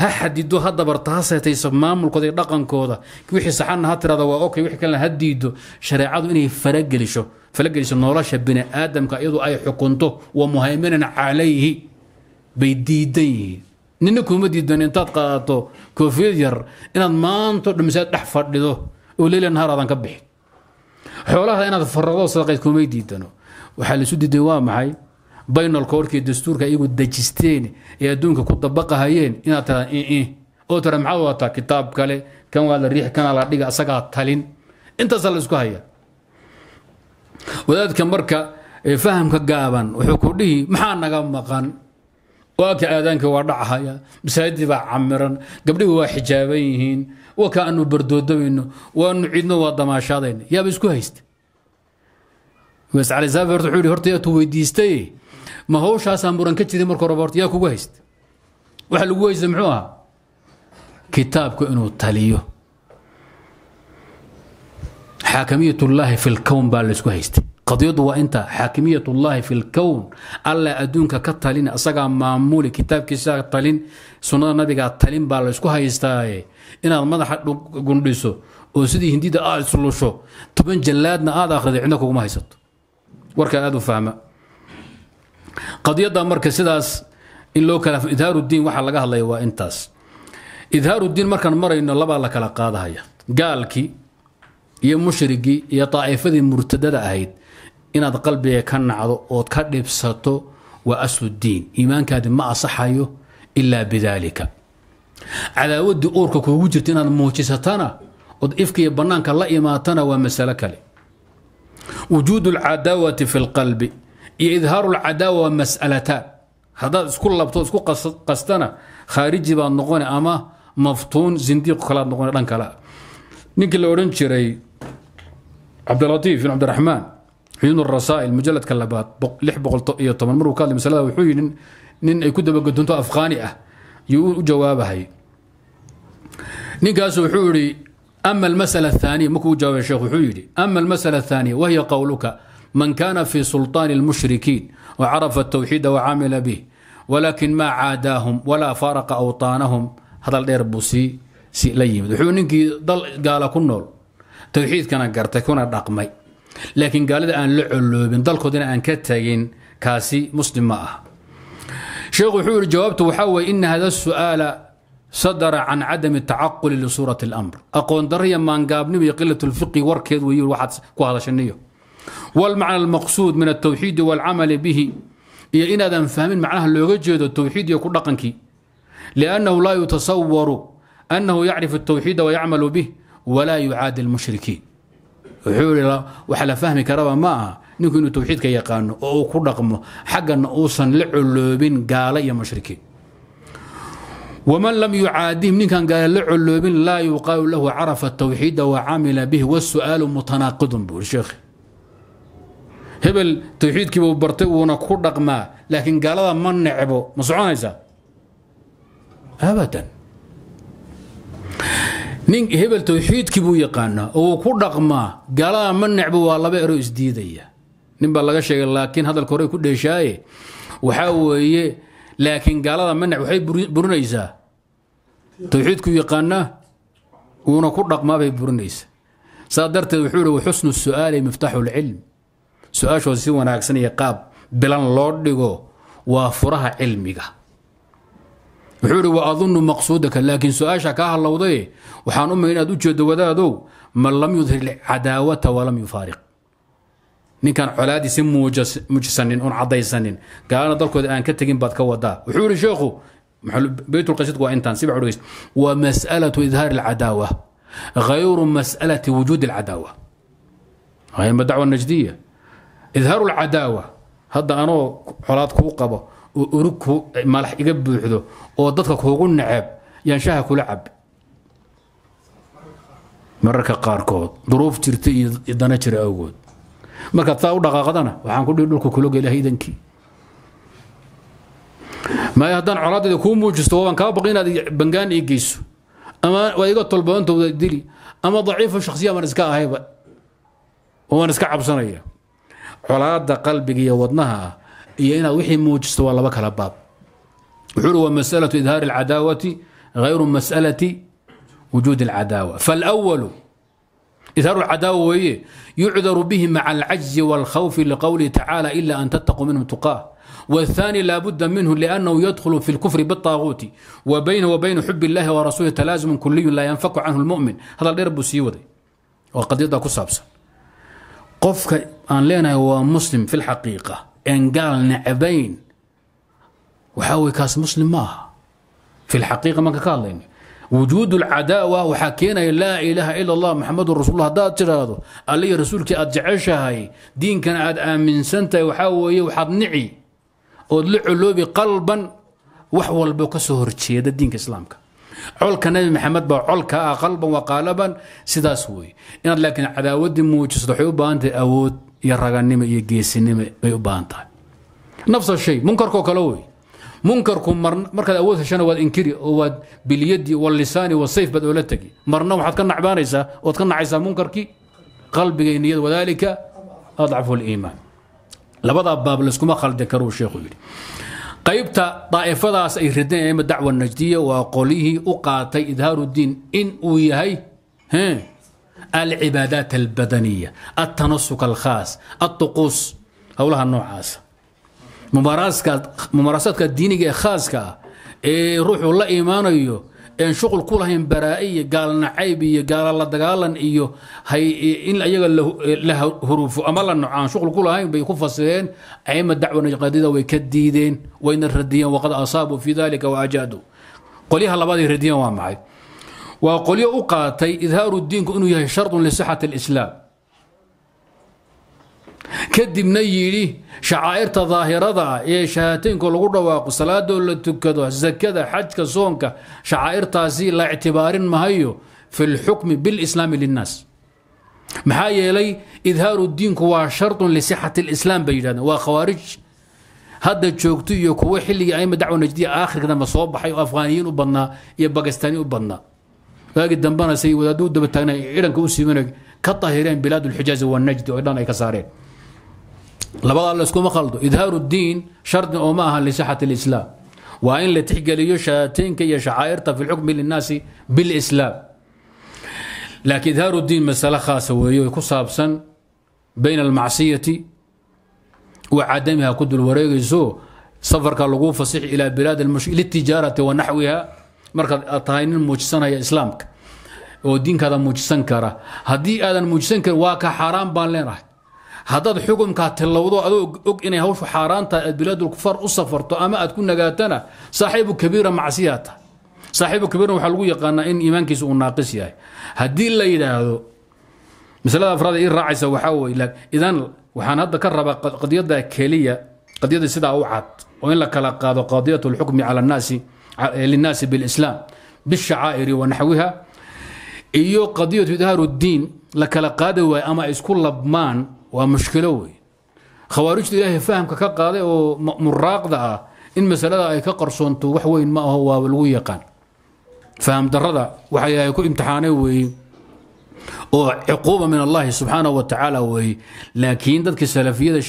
ha xadido ha dabarta ha seetayso maamulkooda iyo dhaqankooda wixii saxanna ha tirada waa okay wixii kalena ha diido shareecadu inay farageliso farageliso nolosha bini aadamka iyadoo ay xukunto wa muhayminan calayhi bay diidan yihiin ninna kuuma diidan intaad qaadato koofiyad yar inaad maanta dhamisaad dhex fadhido oo leyla nahaar aadan ka bixin xoolaha inaad farado sadaqayd kumay diidano waxaa laisu diiday waa maxay baynalka koorkii dastuurka iyagu dajisteen ee adduunka ku dabaqahayeen inaad tiraa ii oo tira maxaad wadataa kitaab kale kan waa la riix kana la dhiga asagaa talin intaasaa laisku haya wadaadka marka fahamka gaaban wuxuu ku dhihi maxaa naga maqan waaka aadaanka waa dhachaya masaajidii baa camiran gabdhihii waa xijaaban yihiin wakaanu bardoodamayno waanu cidno waa damaashaadayna yaaba isku haysta hortu weydiistay ma hawshaasaa muran ka jiday marka horeba horta yaa kugu haysta waxa lagu haysta muxuu ahaa kitaabku inuu taliyo xaakamiyatlaahi fi lkown baa laysku haystay qadiyadu waa inta xaakimiyat ullaahi fi lkown alla adduunka ka talin asagaa maamuli kitaabkiisaa talin sunnada nabigaa talin baa laysku haystaaye inaad madaxa gundhiso oo sidii hindida aad islusho toban jallaadna aad akhriday cidna kuguma haysato warkaa aad u fahma qadiyada marka sidaas in loo kala idhaarudiin waxaa laga hadlaya waa intaas idhaarudiin markaan marayno labaa la kala qaadahaya gaalkii iyo mushrigii iyo daa'ifadii murtadada ahayd inaad qalbiga ka nacdo ood ka dhibsato waa asludiin iimaankaadi ma asaxayo ilaa bidaalika cadaawaddii uurka kuugu jirta inaad muujisatana ood ifkiiyo bannaanka la imaatana waa masalo kale wujuudu alcadaawati fi lqalbi iyo idhaaru lcadaawa waa mas'alataan haddaad isku labto isku qastana khaariji baad noqone ama maftuun zindiiqu kalaad noqone dhan kalea ninkii la odhan jiray cabdilatiif bin cabdiraxmaan cuyuun rasaa'il mujaladka labaad lix boqol iyo toban maruu ka hadlay masalada wuxuu yidhi nin ay ku dabagadunto afqaani ah yuu u jawaabahay ninkaasu wuxuu yidhi ama almasala athaaniya markuu jawaabay sheekh wuxuu yidhi ama almasala athaaniya wahiya qowluka man kaana fi sulطaani اlmushrikiin wacarafa الtawxiida wacamila bih walakin maa caadaahum walaa faaraqa awطaanahum hadal dheer buu sii la yimid wuxuu ninkii dal gaala ku nool tawxiidkana gartay kuna dhaqmay laakiin gaalada aan la coloobin dalkoodina aan ka tagin kaasi muslim ma aha sheekhu wuxuu yihi jawaabtu waxaa weeye ina hada su'aala sadara can cadami tacaquli lisuurati اlamr aqoon darriya maangaabnimo iyo qilat اlfiqi warkeed weeyu waxaad ku hadashaniyo wاlmacna almaqsuud min altawxiidi wاlcamali bihi iyo inaadan fahmin macnaha looga jeedo towxiid iyo ku dhaqankii liannahu laa yutasawaru annahu yacrifu اtawxiida wayacmalu bih walaa yucaadi اlmushrikiin wuxuu i waxa la fahmi karaba ma aha ninku inuu tawxiidka yaqaano oo uu ku dhaqmo xaggana uusan la coloobin gaalo iyo mushrikiin waman lam yucaadihim ninkan gaala la coloobin laa yuqaalu lahu carafa tawxiida wacamila bihi wasu'aalu mutanaaqidun buu sheekh hebel tawxiidkiibuu bartay wuuna ku dhaqmaa laakiin gaalada ma necbo ma soconaysaa abadan nin hebel towxiidkii buu yaqaanaa oo uu ku dhaqmaa galaa ma waa laba ero isdiidaya nin baa laga sheegay laakiin hadalka horey ku dheeshaaye waxaa weeye laakiin gaalada ma nec waxay burinaysaa tawxiidkuu yaqaanaa uuna ku dhaqmaabay burinaysa saa darteed wuxuu ihi waxusnu su'aali miftaaxu lcilm su-aashooda si wanaagsan iyo qaab bilan loo dhigo waa furaha cilmiga wuxuu ihi wa adunnu maqsuudaka laakiin su-aasha kaa halowdaye waxaan u may inaad u jeedo wadaadow man lam yudhir cadaawata walam yufaariq ninkaan colaadiisi muujsanin oon caddaysanin gaalana dalkooda aan ka tegin baad ka wadaa wuxuu ihi sheekhu beytulqasid waa intaan siba cudhays wa mas'alatu idhaari alcadaawa غayru mas'alati wujuudi alcadaawa ma dacwa najdiya idhaaru alcadaawa hadda anoo colaad kuu qabo oo orug e, malax iga buuxdo oo dadka kuugu nacab yaan shaaha kula cabi mararka qaarkood duruuf jirta iyo dana jira awgood markaad saa u dhaqaaqdana waxaan ku dhihi dhulka kuloga ilaah idankii maya haddaan colaadeeda kuu muujisto waan kaa baqi inaad bangaan ii geyso ama waa iga tolboontooda dili ama daciifu shaksiya baan iska ahayba waan iska cabsanaya colaada qalbiga iyo wadnaha ah iyo inaad wixii muujisto waa laba kala baab wuxuuhi wa masalatu idhaari اlcadaawati hayru masalati wujuudi اlcadaawa falwalu idhaaru lcadaawa weeye yucdaru bihi maca alcajzi wاlkhawfi liqowlihi tacaala ila an tattaquu minhum tuqaa والثاني لا بد منه لأنه يدخل في الكفر بالطاغوت وبينه وبين حب الله ورسوله تلازم كلي لا ينفك عنه المؤمن هذا الدير بوسي ودي وقضية كسابسا قفك أن لنا هو مسلم في الحقيقة gaal nacabayn waxaa wey kaas muslim ma aha fi lxaqiiqa marka ka hadlayno wujuud lcadaawa waxaa keenaya laa ilaaha ila allah maxamedun rasuulula haddaad tidhaahdo alliya rasuulkii aad jeceshahay diinkan aad aaminsan tahay waxaa weeye waxaad nici ood la coloobi qalban wax walbo ka soo horjeeda diinka islaamka colka nabi maxamed baa colka ah qalban waa qaalaban sidaas weeye inaad laakiin cadaawadii muujiso waxay u baahan tahay awood iyo raganimo iyo geesinimo bay u baahan tahay nafsa shay munkarko kale wey munkarku markaad awood heshana waad inkiri oo waad bilyadi walisaani wasayf baad oola tegi marna waxaad ka nacbaanaysaa ood ka nacaysaa munkarkii qalbiga iyo niyad wadaalika adcafu liimaan labadaa baab layskuma khaldi karo sheekhu yidhi qaybta daa'ifadaas ay rideen dacwa najdiya waa qolyihii u qaatay idhaaru diin in uu yahay alcibaadaat albadaniya altanasuk alkhaas altuquus howlaha noocaasa mumaarasaadka diiniga ee khaaska ah ee ruuxuu la imaanayo een shuqul ku lahayn baraa'i gaalnacayb iyo gaala la dagaalan iyo in ayaga la huruufo ama la nocaan shuqul ku lahayn bay ku fasireen aima dacwa najqadida way ka diideen wayna radiyeen waqad asaabuu fii dalika waajaadu qolyaha labaad radiyeen waa maxay waa qolyo u qaatay idhaaru diinku inuu yahay shardun lisixat اlislaam kadibna yidhi shacaa'irta daahirada ah ee shahaateenka lagu dhawaaqo salaadoo la tukado sakada xajka soonka shacaa'irtaasi la ictibaarin mahayo fi lxukmi biاlislaami linnaas maxaa yeelay idhaaru diinku waa shardun lisixat اlislaam bay yidhahdeen waa khawaarij hadda joogto iyo kuwo xilligii aima dacwa najdiya aakhirka soo baxay oo afghaniyiin u badnaa iyo bakistaaniin u badnaa waagi dambana say wadaadu dabataagnaa ciidanka u siimana ka ahireen bilaad ulxijaazi wanajdi oo dhan ay ka saareen labadaa la khaldo idhaaru diin shardi oo ma aha lisixat alislaam waa in la tixgeliyo shaateenka iyo shacaa'irta fi lxukmi linnaasi bilislaam laakiin idhaaru diin masale khaasa weeye ku saabsan bayna almacsiyati wa cadamiha ku dul wareegayso safarka lagu fasixi ilaa bilaad litijaarati wa naxwiha markaad tahay nin muujisanaya islaamka oo diinkaada muujisan kara haddii aadan muujisan karin waa ka xaaraan baan leenahay haddaad xukunkaa tillowdo adoo og inay hawshu xaaraan aad bilaadulkufaar u safarto ama aad ku nagaatana saaxiibu kabiira macsiyata saaxiibu kabiirna waxaa lagu yaqaanaa in iimaankiisa uu naaqis yahay haddii la yidhaahdo masalada afraad ii raacaysa waxaa weye idan waxaan hadda ka rabaa qadiyada keliya qadiyada sidaa u cad oo in la kala qaado qadiyat alxukmi cala annaasi linaasi biاlislaam biاshacaa'iri wanaxwiha iyo qadiyatu idhaaru اddiin la kala qaadi waayo ama isku labmaan waa mushkilo wey khawaarijta ilaahay fahamka ka qaaday oo muraaqda ah in masalada ay ka qarsoonto wax weyn ma aho waaba lagu yaqaan faham darada waxa ilaahay ku imtixaanay weeye oo cuquuba min allahi subxaanahu wa ee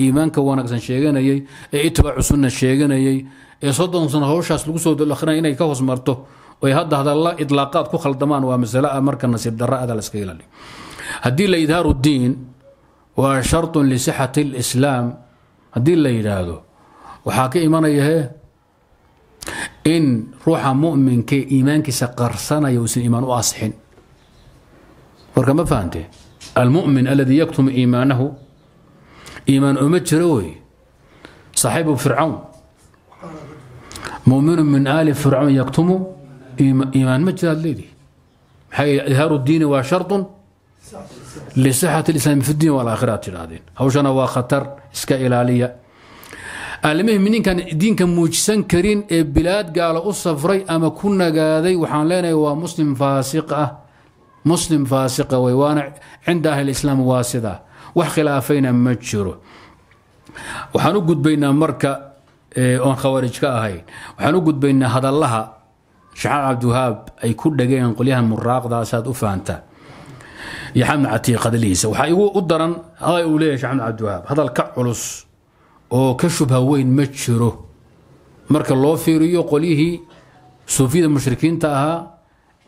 iimaanka wanaagsan sheeganayay ee itbaacu sunna sheeganayay ee soddon sano hawshaas lagu soo dulakrinaya inay ka hoos oy hadda hadalla idlaaqaad ku khaldamaan waa masale ah marka nasiib darra ah la iska ilaaliyo haddii la idhaaru diin waa shartun lisixati alislaam haddii la yidhaahdo waxaa ka imanaya in ruuxa mu'minkee iimaankiisa qarsanaya uusan iimaan u asixin warka ma fahamtee almu'min aladii yaktumu iimaanahu iimaan uma jiro wey saaxiibu fircawn muminu min aali fircawn yaktumu iimaan ma jiraad leedihi maxaa idhaaru diini waa sharun lisixat lislaami fidiin walaakhiraad tidhaahdeen hawshana waa khatar iska ilaaliya aalmihim ninkaan diinka muujisan karin ee bilaad gaalo u safray ama ku nagaaday waxaan leenahay waa muslim faasiq ah muslim faasiqa wey waana cinda ahlilislaam waa sidaa wax khilaafayna ma jiro waxaan u gudbaynaa marka oon khawaarij ka ahayn waxaan u gudbaynaa hadallaha shaxaan cabdiwahaab ay ku dhageen qolyahan muraaqdaasaad u fahantaa iyo xamdi catiiq hadalihiisa waxaa igu u daran hadal uu leeyahay shaxamd cabdiwahaab hadal ka culus oo ka shubha weyn ma jiro marka loo fiiriyo qolyihii suufiyada mushrikiinta ahaa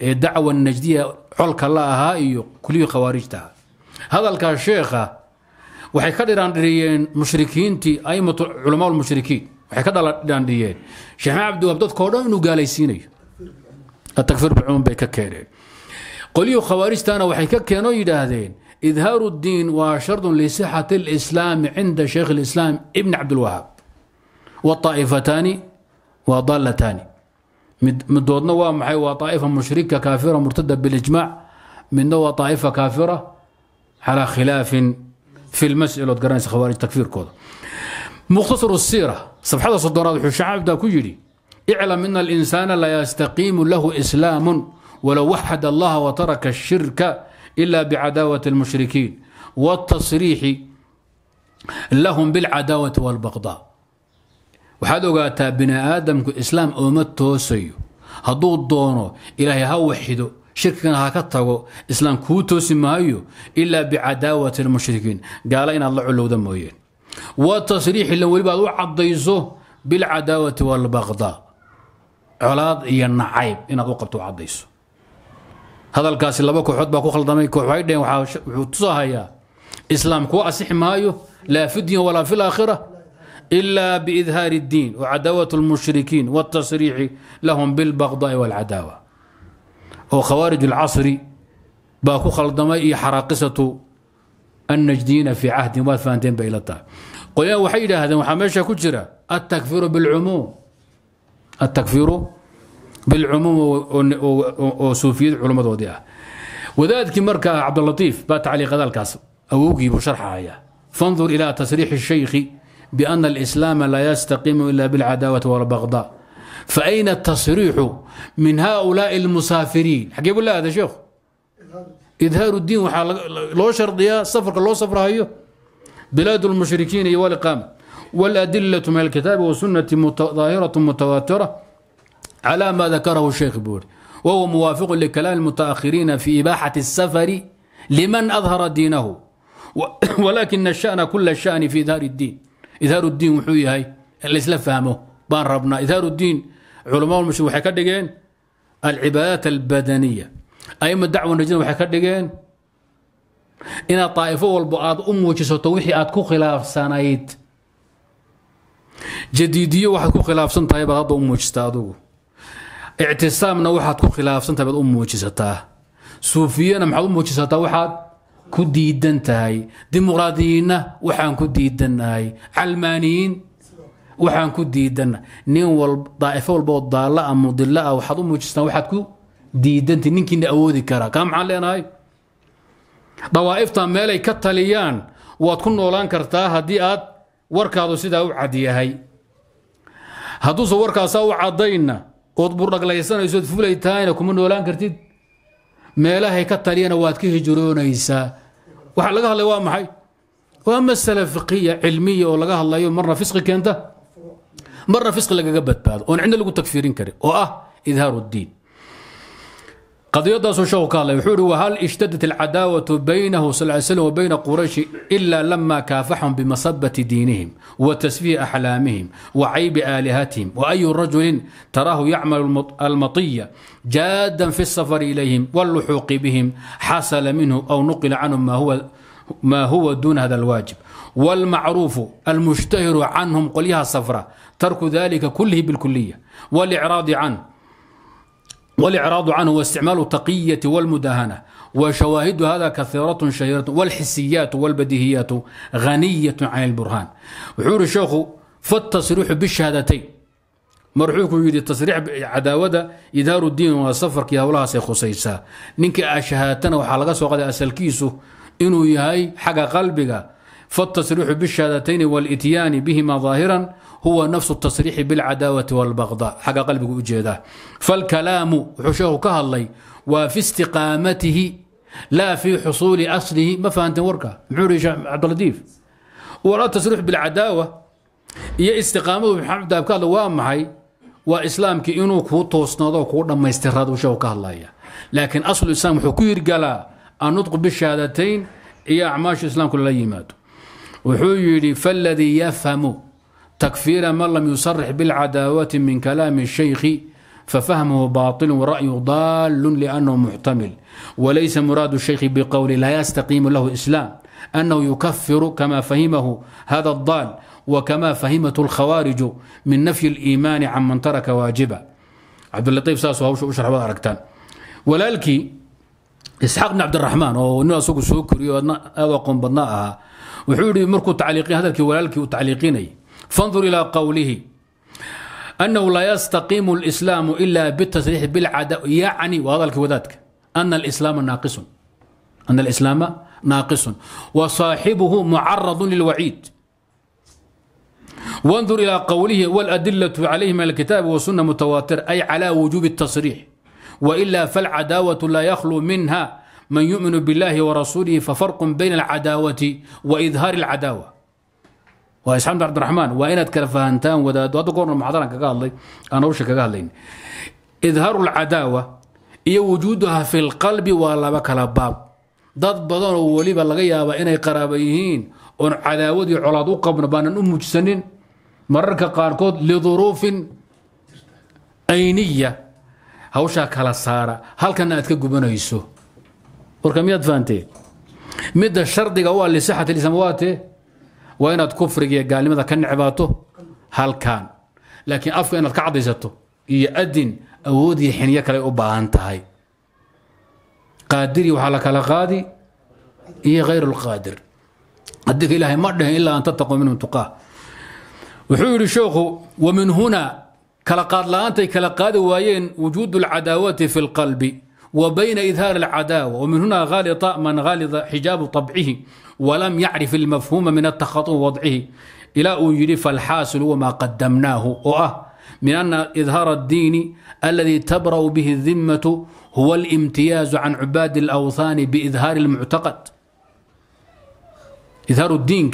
ee dacwa najdiya colka la ahaa iyo kulyihii khawaarijta ahaa hadalkaas sheekha waxay ka dhiraandhiriyeen mushrikiintii aimatu culamaau lmushrikiin waxay ka dhalandhiyeen sheekh maxamed abdiwaab dadkao dhan inuu gaalaysiinayo atakfir bicuum bay ka keeneen qoliyuu khawaarijtaana waxay ka keen yidhaahdeen idhaaru اddiin waa shardun lisixati اlislaami cinda sheikh اlislaam ibn cabdilwahaab wطaa'ifataani waa dalataani midoodna waa maxay waa طaa'ifa mushrika kaafira murtada bilijmac midna waa طaa'ifa kaafira calaa khilaafin fi lmas'il garanaysa khawaarij takfiirkooda mukhtasar siira safxada soddonaad wuxuu shacaabdaa ku yidhi iclam ina alinsaana la yastaqiimu lahu islaamun walow waxad allaha wa taraka ashirka ila bicadaawati almushrikiin wاtasriixi lahum biاlcadaawati wاlbaqdaa waxaad ogaataa bini aadamku islaam ooma toosayo hadduu doono ilaahay ha waxido shirkigana ha ka tago islaam kuu toosi maayo ilaa bicadaawati almushrikiin gaala inaad la colowda mooyeen watasriixi la weliba ad u cadayso bilcadaawati walbaqda colaad iyo nacayb inaad u qabto cadayso hadalkaasi laba kooxood baa ku khaldamay koox waxay dheheen wuxuu tusahayaa islaam kuwa asixi maayo laa fi dunya walaa fi laakhira ilaa biidhaari اddiin wacadaawat اlmushrikiin wاtasriixi lahum bilbaqdaai wاlcadaawa oo khawaarij اlcasri baa ku khaldamay iyo xaraaqisatu annajdiina fii cahdin waad fahanteen bay ila tahay qolyaan waxay yidhaahdeen waxaa meesha ku jira atakfiru bilcumuum atakfiru bilcumuum oo suufiyad culimmadoodii ah wadaadkii marka cabdilatiif baa tacliiqadaalkaas awowgii buu sharxahaya fandur ilaa tasriixi shaykhi biana alislaama laa yastaqiimu ila bilcadaawati walbaqdaa faayna atasriixu min haaulaai almusaafiriin xagee buu la sheekhu idhaaru diin waxaa loo shardiyaa safarka loo safrahayo bilaad اlmushrikiina iyo waliqaama wاladilaةu min alkitaabi wasunati mutadaahiraة mutawaatira calى ma dakarahu sheekh buuri wahuwa muwaafiqu likalaami اlmutaakhiriina fi ibaaxati الsafari liman adhara diinahu <clears throat> walaakina shana kula shani fi idhaar اdiin idhaaru diin wuxuu yahay laisla fahmo baan rabnaa idhaaru diin culama waay ka dhigeen alcibaadaat albadaniya aima dacwa najina waxay ka dhigeen inaad daa'ifo walba aada u muujisato wixii aad ku khilaafsanayd jadiidiyo waxaad ku khilaafsan tahay baad u muujistaa adugu ictisaamna waxaad ku khilaafsan tahay baad u muujisataa suufiyana maxaad u muujisataa waxaad ku diidan tahay dimuqraadiyiinna waxaan ku diidannahay calmaaniyiin waxaan ku diidannahay nin walba daa'ifo walba daalla ah mudilla ah waxaad u muujistaa waxaad ku diidanti ninkiina awoodi karaa kaa maxaan leenahay dawaa'ifta meelay ka taliyaan waad ku noolaan kartaa haddii aad warkaadu sidaa u cad yahay hadduuse warkaasaa u caddaynna ood burdhaglaysanaysood fulay tahayna kuma noolaan kartid meelahay ka taliyana waad ka hijroonaysaa waxaa laga hadlay waa maxay waa masala fiqiya cilmiya oo laga hadlayo marna fisqi keenta marna fisqi lagaga badbaado oon cidna lagu tagfiirin karin oo ah idhaaru اddiin qadiyadaasuu sheekhu ka hadlay wuxuu ihi wahal ishtadat alcadaawatu baynahu sal l slm wa bayna qurayshi ilaa lama kaafaxahum bimasabati diinihim wa tasfiihi axlaamihim wa caybi aalihatihim wa ayu rajulin taraahu yacmalu almatiya jaadan fi safari ilayhim waluxuuqi bihim xasala minhu aw nuqila canhu maa huwa duuna hada alwaajib wاlmacruufu almushtahiru canhum qolyaha safra tarku dalika kulihi bilkuliya wاlcraadi can والاعراض عنه واستعمال التقية والمداهنة وشواهد هذا كثيرة شهيرة والحسيات والبديهيات غنية عن البرهان وحور الشيخ فالتصريح بالشهادتين marxuulku yidhi tasriix cadaawada idaaru diin waa safarkii howlahaasay khusaysaa ninka ashahaatana waxaa laga soo qaday asalkiisu inuu yahay xagga qalbiga fatasriixu bishahadatayni walityaani bihima daahiran huwa nafsu tasriixi bilcadaawati walbaqda xagga qalbigu u jeedaa falkalaamu wuxuu sheekhu ka hadlay waa fi istiqaamatihi laa fii xusuuli aslihi ma fahanteen warka muxuu ihi sheekh cabdiladiif wala tasriixu bilcadaawa iyo istiqaamadu maxamud ka hadla waa maxay waa islaamkii inuu kuu toosnaado kuu dhammaystiraad sheekhu ka hadlaya laakiin aslu islam wuxuu ku yirgalaa annutqu bishahaadatayn iyo acmaashu islaamku lala yimaado wuxuu yidhi faladii yafhamu تكفير من لم يصرح بالعداوة من كلام الشيخ ففهمه باطل ورأيه ضال لأنه محتمل وليس مراد الشيخ بقول لا يستقيم له إسلام أنه يكفر كما فهمه هذا الضال وكما فهمة الخوارج من نفي الإيمان عمن ترك واجبا عبد اللطيف saas hawsha u sharx waad aragtaan walaalkii isxaaq bn cabdiraxmaan oo nin asagu soo koriyo adna aad aqoon badna ahaa wuxuu yidhi markuu فانظر ilى qowlihi أنhu laa yastaqiim الإslaam إla bالtasriix bاlcad yacni waa hadalkii wadaadka أna اlإslaama أن الإسلاam ناaqص وصاaحبه معرض للوعيد وانظر إلى قوله والأدلة عليهم من الكتاب والسنة متواtر أي على وجوب التصريح وإلا فالعداوة لا يخلو منها من يؤمن بالله ورسوله ففرق بين العداوة وإظهاar العداوة waa isxamd cabdiraxmaan waa inaad kala fahantaan wadaado hadda goorna muxadaran kaga hadlay aan hawsha kaga hadlayn idhaaru lcadaawa iyo wujuuduha fi lqalbi waa laba kala baab dad badan oo weliba laga yaaba inay qaraaba yihiin oon cadaawadii colaad u qabno baanan u muujsanin mararka qaarkood liduruufin ayniya hawshaa kala saara halkana aad ka gubanayso warka miyaad fahanteen midda shardiga u a lisaxat waa inaad kufriga iyo gaalnimada ka necbaato halkan laakiin afka inaad ka cadaysato iyo adin awood iyo xiniyo kale u baahan tahay qaadiri waxaa la kala qaadi iyo hayr اlqaadir adiga ilaahay ma dhihin ilaa an tattaquu minhum tuqaa wuxuu yidhi sheekhu wamin huna kala qaad la-aantay kala qaadi waayeen wujuud اlcadaawati fi اlqalbi وبين إظهار العداوة ومن هنا غالط من غالط حجاب طبعه ولم يعرف المفهوم من التخطئ وضعه إلى أن يري وما قدمناه وأه من أن إظهار الدين الذي تبرأ به الذمة هو الامتياز عن عباد الأوثان بإظهار المعتقد إظهار الدين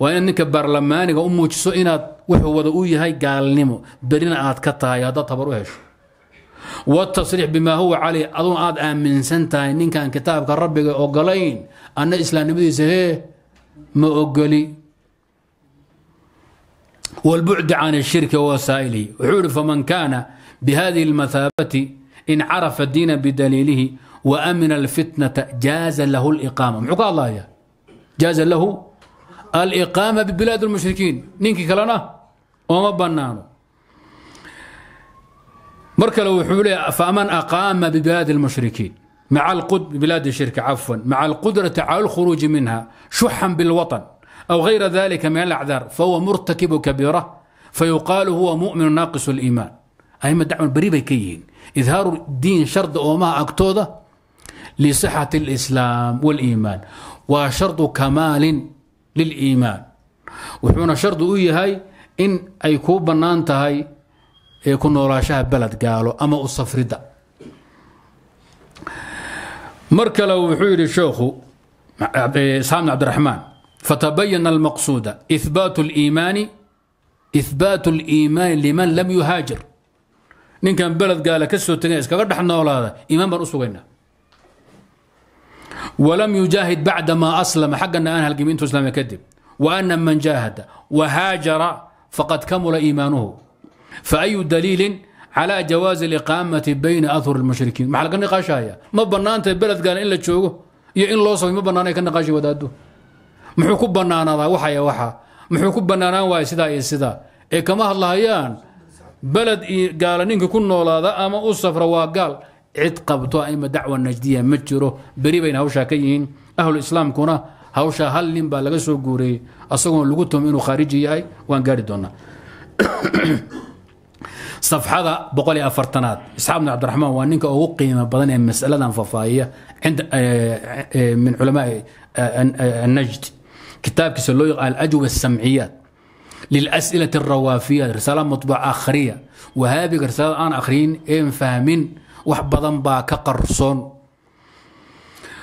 waa ninka baarlamaaniga u muujiso inaad wuxuu wada u yahay gaalnimo berina aad ka wtasriix bimaa huwa calayh adoo aad aaminsan tahay ninkaan kitaabka rabbiga ogolayn anna islaamnimadiisa hee ma ogoli wاlbucdi can الshirki wasaa'ilihi wuxuu ihi faman kaana bihadihi اlmathaabati in carafa diina bidaliilihi waamina اlfitnata jaaza lahu اliqaama muxuu ka hadlaya jaaza lahu aliqaama bibilaad اlmushrikiin ninkii kalena ooma banaano mar kale wuxuu leeya faman aqaama bibilaadi اlmushrikiin bilaadi shirki cafwan maca alqudrati cala alkhuruuji minha shuxan bilwaطn aw غayra dalika min alacdaar fahuwa murtakibu kabiira fayuqaalu huwa muminu naaqisu اliimaan aima dacwal beri bay ka yihiin idhaaru diin shardi oomaha agtooda lisixati اlislaam wاliimaan waa shardu kamaalin liliimaan wuxuuna shardi u yahay in ay kuu bannaan tahay ee ku noolaashaha baled gaalo ama u safrida mar kale wuxuu yidhi sheekhu saamn cabdiraxmaan fatabayana almaqsuuda ibaat liimaani ihbaat اliimaani liman lam yuhaajir ninkan beled gaala ka soo tegana iskaga dhex noolaada iimaan baan u sugaynaa walam yujaahid bacda maa aslama xaggana aan halgimi intuu islaama kadib wa ana man jaahada wahaajara faqad kamula iimaanuhu faأyu daliilin calى jawaazi اliqaamati bayna ahur اlmushrikiin maxaa laga niqaashaya ma bannaanta beledgan in la joogo iyo in loo samay ma bannaanay ka niqaashi wadaado muxuu ku bannaanaadaa waxaya waxa muxuu ku bannaanaan waaya sidaa iyo sidaa ee kama hadlahayaan beled iyo gaala ninka ku noolaada ama u safra waa gaal cid qabto aima dacwa najdiya ma jiro beri bayna hawshaa ka yihiin ahluislaamkuna hawshaa hal nin baa laga soo guureeyey asagoon lagu tuhum inuu khaariji yahay waan gaari doonaa safxada boqol iyo afartanaad isxaaq bin cabdiraxmaan waa ninka ugu qiimo badan ee masaladan faafaahiya cinda min culamaai النجد كتاب كسلويق الأجوبة السمعيات للأسئلة الروافية رسالة مطبعة آخرية وهذه رسالة أنا آخرين إن badan وحبضا ka كقرصون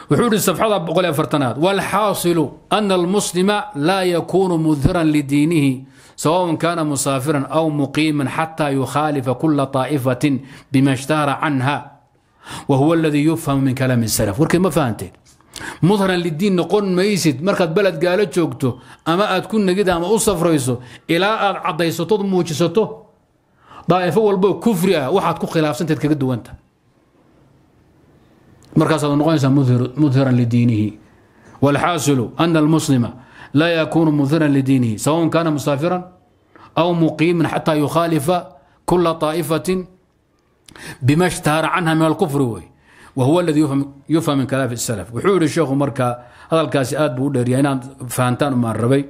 wuxuu ihi safxada boqol afartanaad walxaasilu ana almuslima laa yakuunu mudiran lidiinihi sawaءn kana musaafiran aw muqiima xataa yukhaalifa kula طaa'ifatin bima shtahara canha wa huwa aladii yufhamu min kalaami salaf warkay ma fahanteen mudharan lidiin noqon maysid markaad baled gaalo joogto ama aad ku negida ama u safrayso ilaa aad caddaysato muujisato daa'ifo walbo kufri ah waxaad ku khilaafsantaed kaga duwanta markaasaad noqonaysaa mudhiran lidiinihi wاlxaasilu ana اlmuslima laa yakunu mudhiran lidiinihi sawaءn kana musaafiran aw muqiiman xata yukhaalifa kula طaa'ifaةi bima اshtahara canha min اlkufri wey whuw اladii yufham min kalaaf اslf wuxuu yihi sheekhu markaa hadalkaasi aad buu u dheerya inaad fahantaan umaan rabay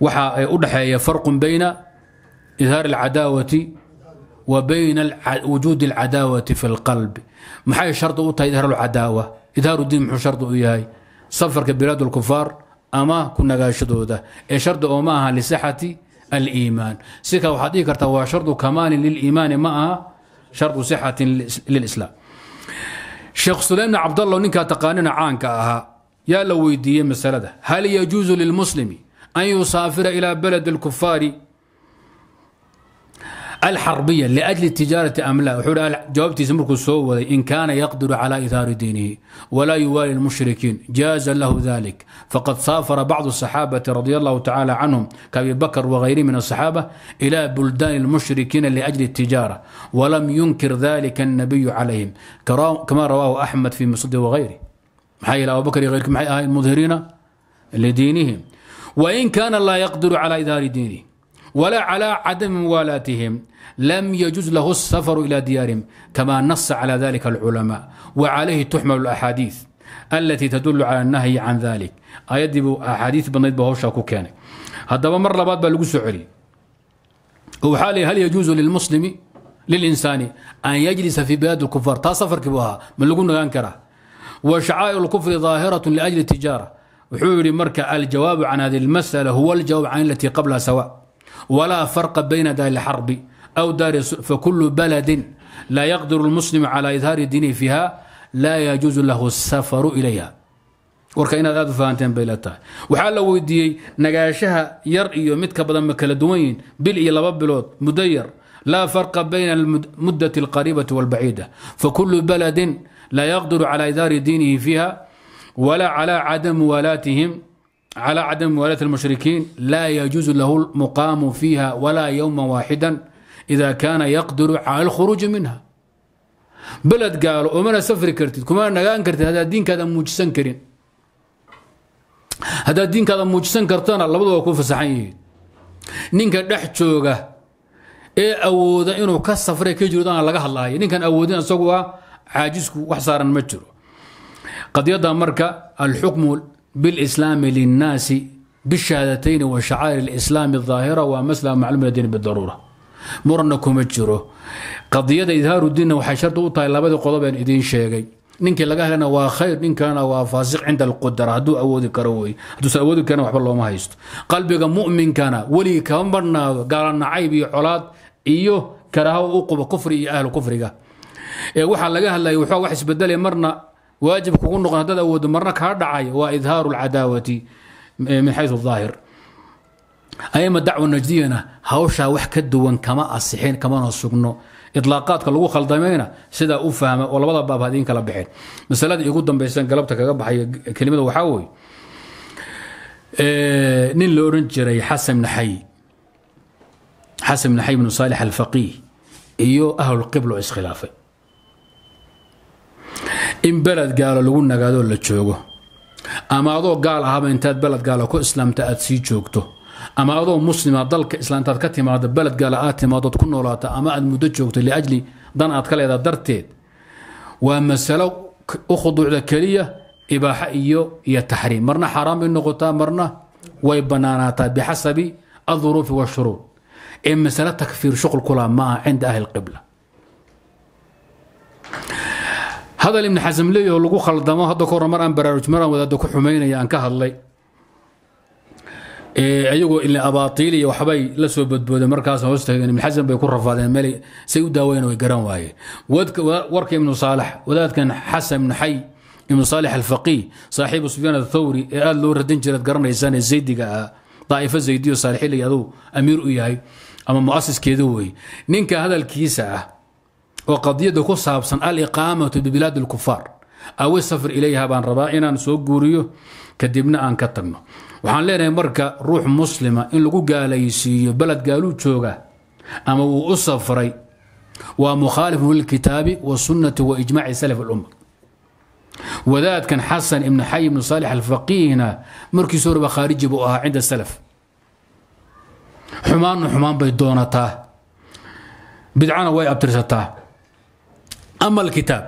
waxa eh, u dhaxeeya farqu bayna idhaar اlcadaawati wa bayna wujuudi alcadaawati fi lqalbi maxay shardi u tahay idhaaru cadaawa idhaaru diin muxuu shardi u yahay safarka bilaad lkufaar ama ku nagaashadooda ee shardi oo ma aha lisixati aliimaan sika waxaad dhihi kartaa waa shardu kamaalin liliimaani ma aha shardu sixatin lilislaam sheekh sulaymna cabdallow ninkaa taqaanina caanka ahaa yaa la weydiiyey masalada hal yajuusu lilmuslimi an yusaafira ilaa balad alkufaari الحربية لأجل التجارة أم لا وحول جوابتي سمرك السوء إن كان يقدر على إثار دينه ولا يوالي المشركين جاز له ذلك فقد سافر بعض الصحابة رضي الله تعالى عنهم كأبي بكر وغيره من الصحابة إلى بلدان المشركين لأجل التجارة ولم ينكر ذلك النبي عليهم كما رواه أحمد في مسجد وغيره محي أبو بكر غير آه، المظهرين لدينهم وإن كان لا يقدر على إدار دينه wlaa calى cadami muwaalaatihim lam yجuز lahu الsafru ilى diyaarihim kama nasa calى dalika اlculamاء وcalayhi tuxmal اlaxaadiiث alatii tadul calى الnahyi can dalik ayadii buu axaadiiث badnayd ba hawshaa ku keenay haddaba mar labaad baa lagu soo celiyey oo waxaa lay hal yajuuzu lilmuslimi lilinsaani an yajlisa fii bilaad اlkufaar taa safarkii buu ahaa ma lagu nagaan karaa wa shacaa'ir اlkufri ظaahiraة liأjli tijaara wuxuu yidhi marka aljawaabu can hadi اlmasأla huwa اljawaab can alatii qablaha sawa ولا فرق بين دار الحرب aw daari fakulu baladin laa yaqdiru lmuslimu calaa idhaari diinihi fiiha laa yajuusu lahu safaru ilayha warka inaad aad u fahanteen bay la tahay waxaa la weydiiyey nagaashaha yar iyo midka badan ma kala duwan yihin bil iyo laba bilood muddo yar laa farqa bayna muddati alqariibati walbaciida fakulu baladin laa yaqdiru calaa idaari diinihi fiiha walaa calaa cadam muwaalaatihim calى cadam muwalaat اlmushrikiin laa yajuuzu lahu muqaamu fiiha walaa ywma waaxida ida kaana yaqdiru cala اlkhuruuji minha beled gaalo umana safri kartid kumana nagaan kartid haddaad diinkaada muujisan karin haddaad diinkaada muujisan kartana labaduba waa kuu fasaxan yihiin ninka dhex jooga ee awooda inuu ka safray ka jiro dana laga hadlaayo ninkan awoodin isagu waa caajisku wax saaran ma jiro qadiyadda marka alxukmu بالسلاam للناaس bالشhahaadتaيn وشhcاaر الإسلاam الظاahiرة waa mسل macluم dيn bdaruuرة muranna kuma jiro qadiyada idhaaru waxay shardi u tahay labadii qodobeen idiin sheegay ninkii laga helana waa khayr ninkana waa faasiq cinda alqudra hadduu awoodi karo wey hadduusan awoodi karin waxba looma haysto qalbiga mu'minkana weligii kama badhnaado gaala iyo colaad iyo karaaho u qubo kufri iyo ahlu kufriga ee waxaa laga hadlaya wuxuu wax isbedelay marna waajib kugu noqon haddaad awoodo marna kaa dhacayo waa idhaaru lcadaawati min xayu aahir ama dacwa najdiyana hawshaa wax ka duwan kama asixin kamana sugno ilaaqaadka lagu khaldamayna sidaa u fahma oo labada baab hadiin kala baxeen masalada igu dambaysan galabta kaga baxay kelimada waxaa weye nin la oran jiray xasan naxay xasan naxay ibnu saalix alfaqiih iyo ahlulqiblo iskhilaafay in beled gaalo lagu nagaadoo la joogo ama adoo gaal ahaba intaad beled gaalo ku islaamta aad sii joogto ama adoo muslima dalka islaamtaad ka timaado beled gaala aad timaadood ku noolaato ama aad muddo joogto liajli dan aad ka leedaa darteed waa masalo u khuduucda keliya ibaaxa iyo iyo taxriim marna xaaraan bay noqotaa marna way bannaanaataa bixasabi alduruufi washuruud ee masalo takfiir shuqul kula ma ah cinda ahli qibla hadal ibni xasamley oo lagu khaldamo hadda ka hor mar aan baraaruj wadaada ku xumaynaya aan ka hadlay ayagoo ilin abaatiil iyo waxbay la soo badbooden markaas hoostaageen ibn xasan bay ku rafaadeen meel say u daawayn way garan waayeen warka ibnu saalax wadaadkan xasan ibnu xay ibnu saalax alfaqiih saaxiibu sufyaan athawri ee aada loo radin jiraad garanaysaan ee zaydiga ah daa'ifo zaydiyo saalixilay aduu amiir u yahay ama muasiskeeda wey ninka hadalkiisa ah oo qadiyada ku saabsan aliqaamatu bibilaad اlkufaar awi safr ilayha baan rabaa inaan soo guuriyo kadibna aan ka tagno waxaan leenahay marka ruux muslima in lagu gaalaysiiyo baled gaaluu jooga ama uu u safray waa mukhaalifun lilkitaabi wasunnati wa ijmaaci salaf اlumma wadaadkan xasan ibn xay ibn saalix alfaqiihna markiisu horeba khaariji buu ahaa cinda salaf xumaanna xumaan bay doonataa bidcana way abtirsataa ama alkitaab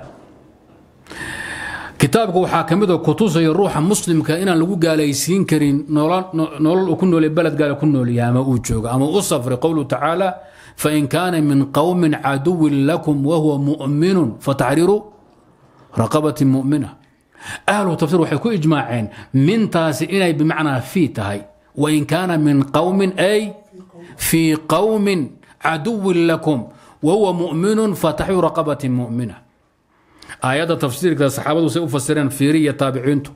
kitaabka waxaa ka midoo ah kutusaya ruuxa muslimka inaan lagu gaalaysiin karin nolol uu ku nool baled gaala ku noolyaha ama uu joogo ama u safri qowluhu tacaala fain kaana min qowmin caduwin lakum wahuwa mu'minun fataxriiru raqabati mu'mina ahlu tafsiir waxay ku ijmaaceen mintaasi inay bimacnaa fii tahay wain kaana min qowmin ay fii qowmin caduwin lakum wahuwa muminu fataxyu raqabati mumina aayadda tafsiirka saxaabadu say u fasireen fiiriya taabiciintu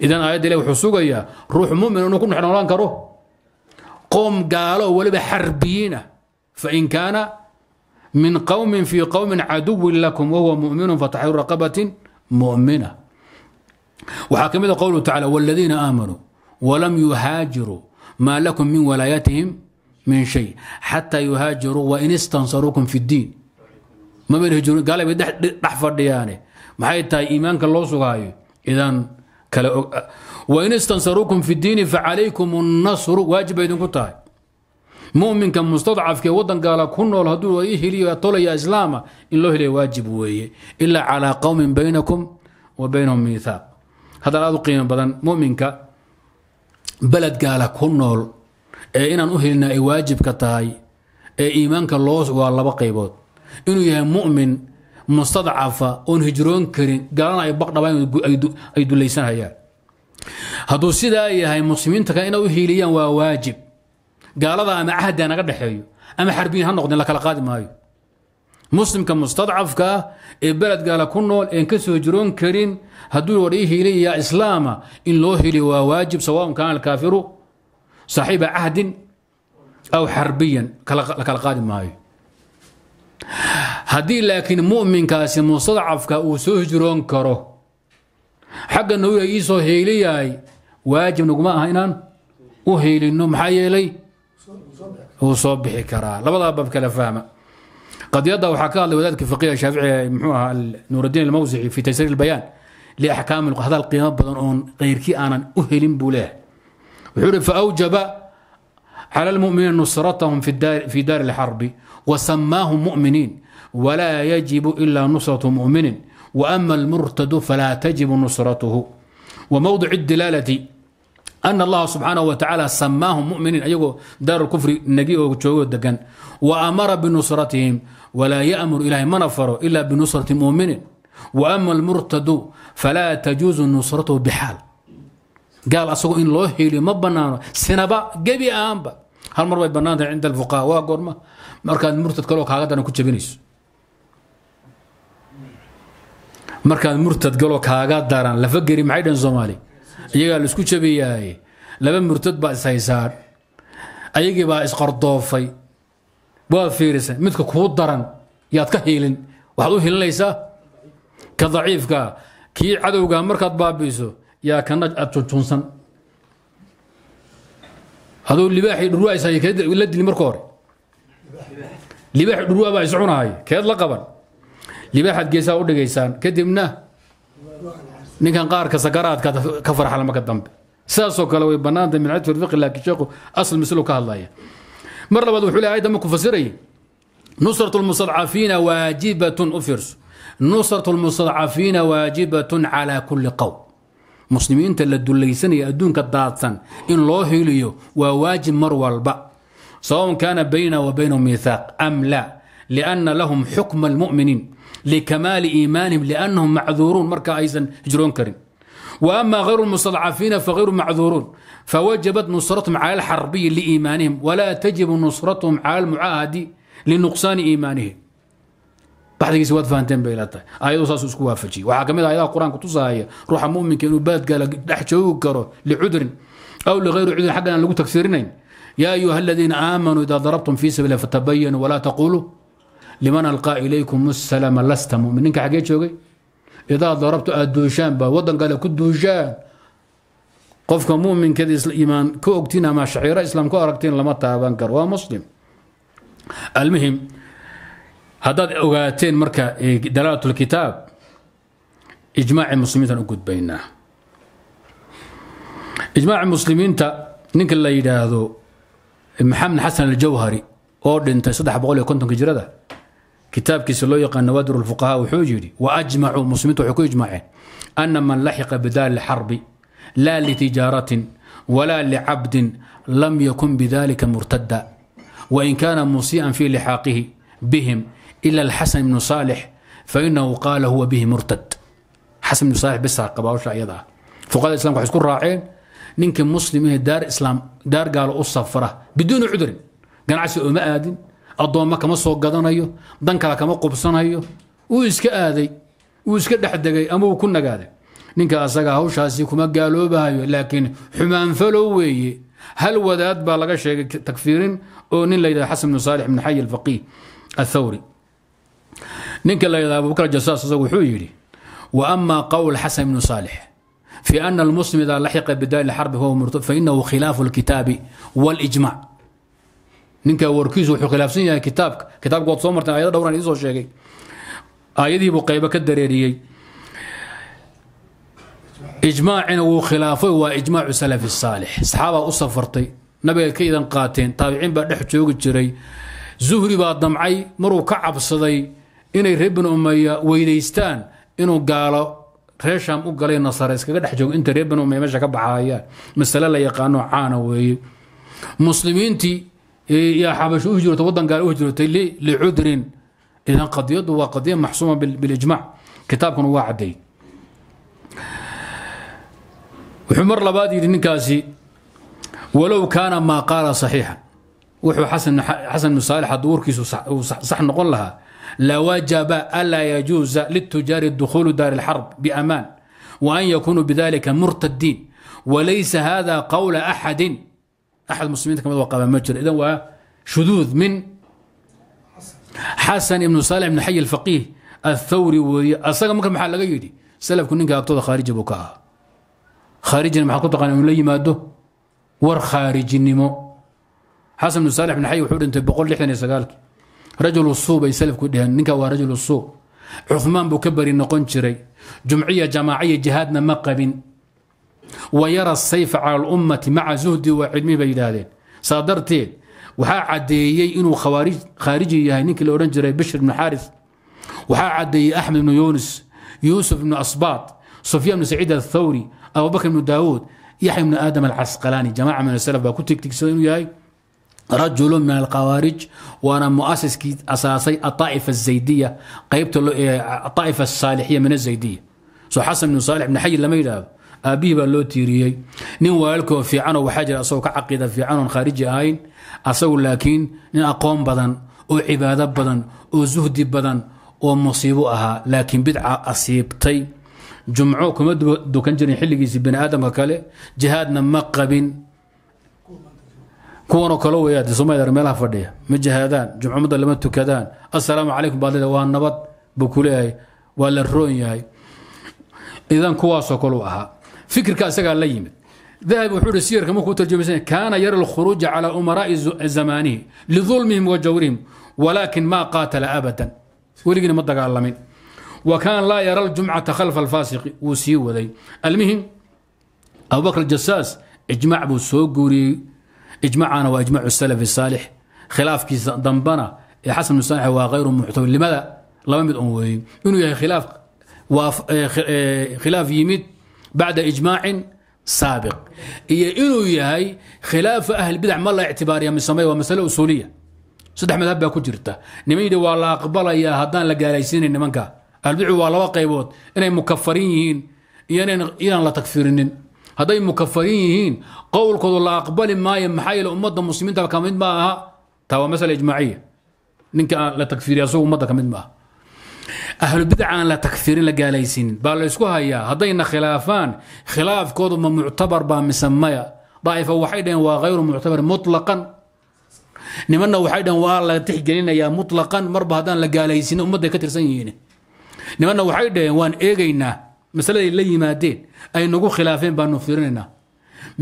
idan aayadda ilahi wuxuu sugayaa ruux mumin inuu ku dhex noolaan karo qoom gaalo oo weliba xarbiyiin ah fain kaana min qowmin fii qowmin caduwin lakum wahuwa muminu fataxyu raqabatin mumina waxaa ka mid a qowluhu tacala waaladiina aamanuu walam yuhaajiruu maa lakum min walaayatihim min shay xataa yuhaajiruu wain istansaruukum fi ddiin mamgaala dhex fadhiyaane maxay tahay iimaanka loo sugaayo idaan kala wain istansaruukum fi ddiini facalaykum اnnasru waajib bay idinku tahay muminka mustadcafka ee ku nool hadduu i heliyo tolaya islaama in loo heliya waajib weeye ilaa calaa qowmin baynakum wa baynahum miithaaq haddaan aad u qiimo badan muminka beledgaala ku nool ee inaan u helina ay waajibka tahay ee iimaanka loo waa laba qaybood inuu yahay mu'min mustadcafa oon hijroon karin galana ay baqdhabaan dulaysanhayaan hadduu sidaa yahay muslimiinta kale ina u hiiliyaan waa waajib gaalada ama cahda naga dhexeeyo ama xarbiin ha noqdeen lakala kala qaadi maayo muslimka mustadcafkaa ah ee beled gaala ku nool een ka soo jiroon karin hadduu wadhii hiiliyaa islaama in loo hiliyo waa waajib sawaun kaana alkaafiru صaxiiba cahdin aw xarbiyan la kala qaadi maayo haddii laakiin muminkaasi mustadcafka uu soo hijroon karo xagga nawiga ii soo heeliyahay waajib naguma aha inaan u heelino maxaa yeelay wuu soo bixi karaa labadaa baab kala fahma qadiyadda waxaa ka hadlay wadaadka fiqiga shaaficiga muxuu ahaa nuurudiin almawsici fi taysiir albayaan liaxkaami hadal wuxuu ihi faawjaba clى اlmuminiin nusrathm fi daari اlxarbi wasamaahum muminiin wlaa yajibu ila nusraة muminin wama اlmurtadu falaa tajibu nusratuhu wmowdic اdilaalati an allaha subxaanaه wa tacaala samaahum muminiin ayagoo daar kufri negi oo joogoo degan waamara binusratihim walaa yaamur ilahay mana faro ila binusrati muminin wama اlmurtadu falaa tajuuzu nusratuhu bxaal gaal asagoo in loo hiiliyo ma banaano sinaba gebi ahaanba hal mar way bannaantahay cinda alfuqaha waa goorma markaad murtad kaloo kaaga daran ku jabinayso markaad murtad galoo kaaga daran lafageri maxay dhahen soomaali iyagaa laisku jabiyaaye laba murtad baa ishaysaa ayagii baa isqardoofay waa fiirisay midka kuu daran yaad ka hiilin waxaad u hilinaysaa ka daciifka kii cadowga markaad baabi'iso yaa ka naj aad junjunsan adoo libaaxii dhurwala dili marka hore libaaxi dhurwaabaa is cunahay keed la qaban libaaxaad geesaa u dhigaysaan kadibna ninkan qaarka sakaraadka ka farxala marka dambe sidaasoo kale way bannaanta min cadfi fiqi laakiin sheekhu asl mislu ka hadlaya mar labaad wuxuu leeyahay ayadda markuu fasirayay nusratu lmustadcafiina waajibatun u fiirso nusratu lmustadcafiina waajibatun calaa muslimiinta la dulaysanaya adduunka daadsan in loo hiliyo waa waajib mar walba sawaun kaana baynna wa baynahum miihaaq am la lianna lahum xukma almu'miniin likamaali iimaanihim liannahum macduuruun marka aysan hijroon karin wa ama hayru lmustadcafiina fahayru macduuruun fawajabat nusratuhum cala alxarbiyi liiimaanihim walaa tajibu nusratuhum cala almucaahadi linuqsaani iimaanihim baxdigiisi waad fahanteen bay ilatahay aayadu saasuu isku waafajiyey waxaa kamid ah ayadaha qur-aanku tusaaya ruuxa muuminka inuu baadgaala dhex joogi karo licudrin aw lighayri cudrin xaggan aan lagu tagsiirinayn yaa ayuha aladiina aamanuu idaa darabtum fii sabiili fatabayanuu walaa taquluu liman alqaa ilaykum asalama lasta mumin ninka xaggee joogay idaa darabtu aad duushaan baa wadankale ku duushaan qofka muuminkeed iimaan ka ogtiin ama shaciiro islaam ku aragtiin lama taaban karo waa muslim almuhim haddaad ogaateen marka dalaalat kitaab ijmaaci muslimiintaan u gudbaynaa ijmaaci muslimiinta ninka la yidhaahdo maxamed xasan aljawhari oo dhintay saddex boqol iyo kontonka jirada kitaabkiisa loo yaqaan nawaadir lfuqahaa wuxuu yidhi waajmacuu muslimiintu waxay ku ijmaaceen ana man laxiqa bidaari lxarbi laa litijaaratin walaa licabdin lam yakun bidalika murtada wain kaana musii'an fii lixaaqihi bihim إلا الحسن بن صالح فإنه قال هو به مرتد xasan ibnu saalix bisaa qaba hawsha ayadaa fuqarada islamka waxay isku raaceen ninkii muslim inay daar islaam daar gaalo u safra biduuni cudurin ganacsi ooma aadin addoomma kama soo gadanayo dan kale kama qubsanayo uu iska aaday uu iska dhexdegay ama uu ku nagaaday ninka asaga hawshaasi kuma gaaloobahayo laakiin xumaanfalow weeye hal wadaad baa laga sheegay takfiirin oo nin la yidhahdo xasan ibnu saalix ibnu xayi alfaqiih athawri ninka la yidhaha abubakr jasaas isagu wuxuu yidhi wa ama qowl xasan ibnu saalix fi ana almuslim idaa laxiqa bidaari lxarbi fahuwa murtad fainahu khilaafu lkitaabi walijmac ninka warkiisu wuxuu khilaafsan yahay kitaabka kitaabka waad soo marteen ayado dhowran idiin soo sheegay aayadiibuu qaybo ka dareeriyey ijmaacina wuu khilaafay waa ijmaacu salafi saalix saxaabaad u safartay nabigaad ka idan qaateen taabiciin baa dhex joogi jiray zuhri baa damcay maruu ka cabsaday inay reer banu umaya weydaystaan inuu gaalo reer shaam u galay nasare iskaga dhex joogo inta reer banu umaya meesha ka baxayaan masale la yaqaano caana weeye muslimiintii yaa xabasho u hijrootay waddan gaal u hijrootay licudrin idan qadiyaddu waa qadiya maxsuuma bilijmaac kitaabkuna waa caddeey wuxuu mar labaad yidhi ninkaasi walow kaana maa qaala saxiixan wuxuu xasan ibnu saalix hadduu warkiisu sax noqon lahaa lawajaba anlaa yajuuza lلtujaari dukhulu daar اlxarb bأmaan وan yakunuu bidalika murtadiin walaysa hada qowla axadi axad muslimiinta kamid qaba ma jiro idan waa shuduud min xasan ibnu salix ibn xay alfaqiih athawri weeye asaga marka maxaa laga yidhi salafku ninka agtooda khaarija buu ka ahaa khaarijina maxaad ku taqana inuu la yimaado war khaarijinimo xasan ibnu salix ibn xay wuxuu dhintay boqol lixdan iyo sagaalkii rajul suu bay slku dheheen ninka waa rajul suu cumaan buu ka beri noqon jiray jumciya jamaaciya jihaadna ma qabin wa yara sayfa cala اlummati maca zuhdi wa cilmi bay yidhaahdeen saa darteed waxaa caddeeyey inuu khaariji yahay ninkii la odhan jiray bishir bnu xaaris waxaa caddeeyey axmed ibnu yunis yuusuf ibnu asbaat sufyaan ibnu saciid athawri abubakr ibnu daawuud yaxya ibnu aadam alcasqalaani jamaaca min asalaf baa ku tigtigsan inuu yahay rajulu min alkhawaarij waana muasiskii asaasay aaa'ifa azaydiya qaybta asaalixiya min azaydiya soo xasan bnu saalix bn xayi lama yidhaahdo aabbihii baa loo tiiriyey nin waalkoo fiicanoo waxaa jira asagoo ka caqiida fiicanoon khaariji ahayn asagu laakiin nin aqoon badan oo cibaado badan oo suhdi badan oo musiibu ahaa laakiin bidca asiibtay jumco kuma dukan jirin xilligiisii bani aadamka kale jihaadna ma qabin kuwanoo kale weyaad somaydar meelaha fadhiya ma jihaadaan jumcumada lama tukadaan assalaamu calaykum baadleda waa nabad buu ku waa la roon yahay idan kuwaasoo kale u ahaa fikirka isagaa la yimid dahab wuxuu ihi siyarka markuu tarjumaysan kaana yara alkhuruuja calaa umaraa'i zamanihi lidulmihim wa jawrihim walaakin maa qaatala abadan weligiina ma dagaalamin wa kaana laa yara aljumcata khalfa alfaasiqi wuu sii waday almihim abubakr jasaas ijmaac buu soo guuriyey ijmacana waa ijmacu salafi saalix khilaafkiisa dambana ee xasan bnu saalix waa hayru muctawil laba mid un weeye inuu yahay khilaaf khilaaf yimid bacda ijmaacin saabiq iyo inuu yahay khilaafa ahlbidac ma la ictibaariya misamey waa masale usuuliya saddex madhab baa ku jirta nimaydhi waa la aqbalayaa haddaan la gaalaysiinayn nimanka ahlbidacu waa laba qaybood inay mukafariin yihiin iyo inaan la takfirinin hadday mukafarin yihiin qowlkoodu la aqbali maayo maxaa yeele ummadda muslimiinta ka mid ma aha taa waa masala ijmaaciya ninka aan la takfiriya asagu ummadda ka mid ma aha ahlubidac aan la takfirin la gaalaysiinin baa la ysku hayaa haddayna khilaafaan khilaafkoodu ma muctabar baa mise maya daa'ifa waxay dhaheen waa hayru muctabar mutlaqan nimanna waxay dhaheen waa la tixgelinayaa mutlaqan marba haddaan la gaalaysiinin ummadday ka tirsan yihiin nimanna waxay dhaheen waan eegaynaa masaladay la yimaadeen ay nagu khilaafeen baanu fiirinaynaa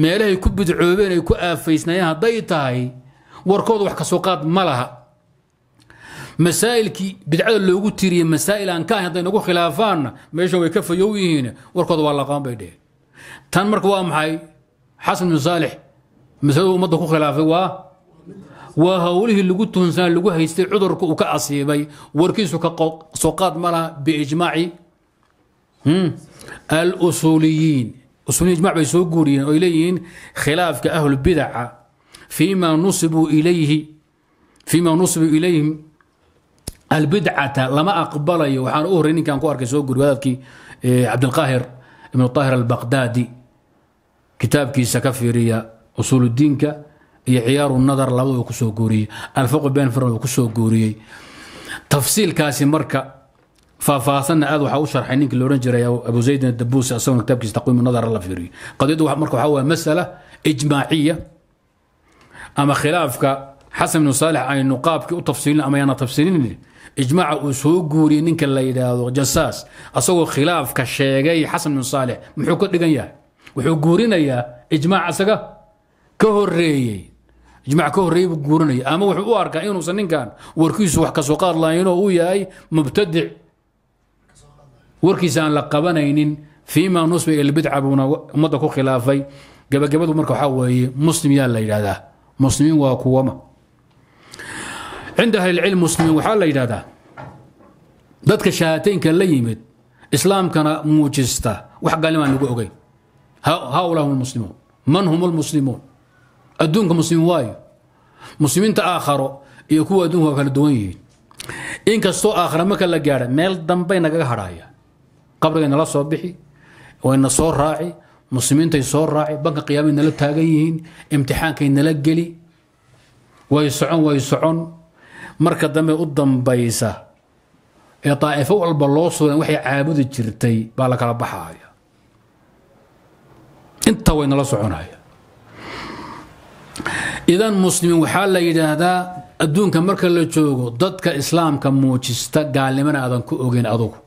meelahay ku bidcoobeen ay ku aafaysnaayeen hadday tahay warkooda wax kasoo qaad ma laha masaa'ilkii bidcada loogu tiiriyey masaa'il aan ka ahayn hadday nagu khilaafaanna meeshan way ka fayow yihiin warkooda waa laqaban bay dheheen tan marka waa maxay xasan bin saalix masaladu ummadda ku khilaafay waa waa howlihii lagu tuhunsanaa lagu haystay cudurka uu ka asiibay warkiisu ka soo qaad ma biijmaaci Hmm. alusuuliyiin usuliyin ijmac bay soo guuriyeen oo ay leeyihiin khilaafka ahlulbidaca fiima nusibuu ilayhi fiima nusibu ilayhim albidcata lama aqbalayo waxaan u horey ninkan ku arkay soo guuriy wadaadkii cabdilqaahir eh, ibn طaahir albaqdaadi kitaabkiisa ka fiiriya usuuludiinka iyo ciyaaru nadar labadu kusoo guuriyey alfaqu benfirn uu kusoo guuriyey tafsiilkaasi marka faahfaasanna aad waxaa u sharxay ninkii loodhan jiray abu zaydin dabuusi asaguna kitaabkiisa taqwiimu nadara la fiiriyo qadiyadu marka waxaa waa masala ijmaaciya ama khilaafka xasan binu saalix aynu qaabkii u tafsiilin ama yaana tafsiilin ijmaaca uu soo guuriyey ninka la yidhaahdo jasaas asagoo khilaafka sheegay xasan binu saalix muxuu ka dhigan yahay wuxuu guurinayaa ijmaac asaga ka horeeyey ijmac ka horreeyey buu guurinaya ama wuxuu u arkaa inuusan ninkan warkiisu wax kasoo qaad lahayn oo uu yahay mubtadic warkiisa aan la qabanaynin fiima nusba ila bidca buuna ummadda ku khilaafay gabagabadu marka waxaa weeye muslim yaa la yidhahdaa muslimiin waa kuwama cinda ahli cilm muslimiin waxaa la yidhahdaa dadka shahaataynka la yimid islaamkana muujista wax gaalimaan lagu ogeyn haula hum lmuslimuun man hum lmuslimuun adduunka muslimiin waayo muslimiinta aakharo iyo kuwa adduunka kala duwan yihiin inkastoo aakhara marka la gaadha meel dambay nagaga hadhaaya qabriga nala soo bixi wayna soo raaci muslimiintay soo raaci banka qiyaamay nala taagan yihiin imtixaankay nala geli way socon way socon marka dambe u dambaysa ee daa'ifo walba loo suulan waxay caabudi jirtay baa la kala baxaaya inta way nala soconaya idan muslimiin waxaa la yidhaahdaa adduunka marka la joogo dadka islaamka muujista gaalnimana aadan ku ogeyn adugu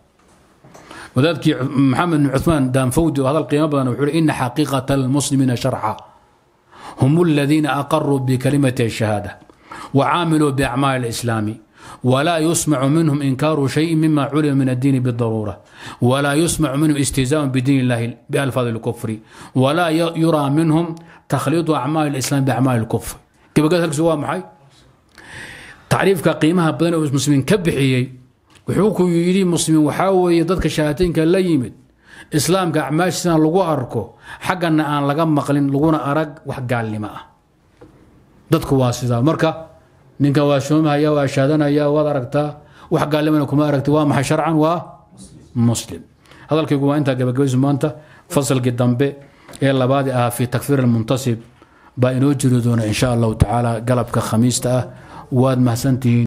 wadaadkii maxamed bin cuثmaan daanfawdi oo hadal qiimo badan wuxuu ina xaqiiqata اlmuslimiina sharca hum اladiina aqaruu bikalimati الshahaada وcaamiluu biacmaali اlislaami wlaa yusmacu minhum inkaaru shayin mima culima min addiini bdaruura wlaa yusmacu minhum istihzaau bidiin اllahi balfaadi اlkufri wlaa yuraa minhum takhliidu acmaali اlislaam biacmaali اlkufr gabagabad waa maxay tacriifka qiimaha badan oo muslimiin ka bixiyey wuxuu ku yidhi muslimin waxaa weeye dadka shayaatinka la yimid islaamka acmaashiisana lagu arko xaggana aan laga maqlin laguna arag wax gaalnimo ah dadku waa sidaa marka ninkan waa shoomahayaa waa shaadanaya waad aragtaa wax gaalnimana kuma aragti waa maxay sharcan waa muslim hadalkaygu waa intaa gabagabaysu maanta fasalkii dambe ee labaadi ahaa fii takfiir almuntasib baa inoo jiri doona insha allahu tacaala galabka khamiista ah waad mahsantihiin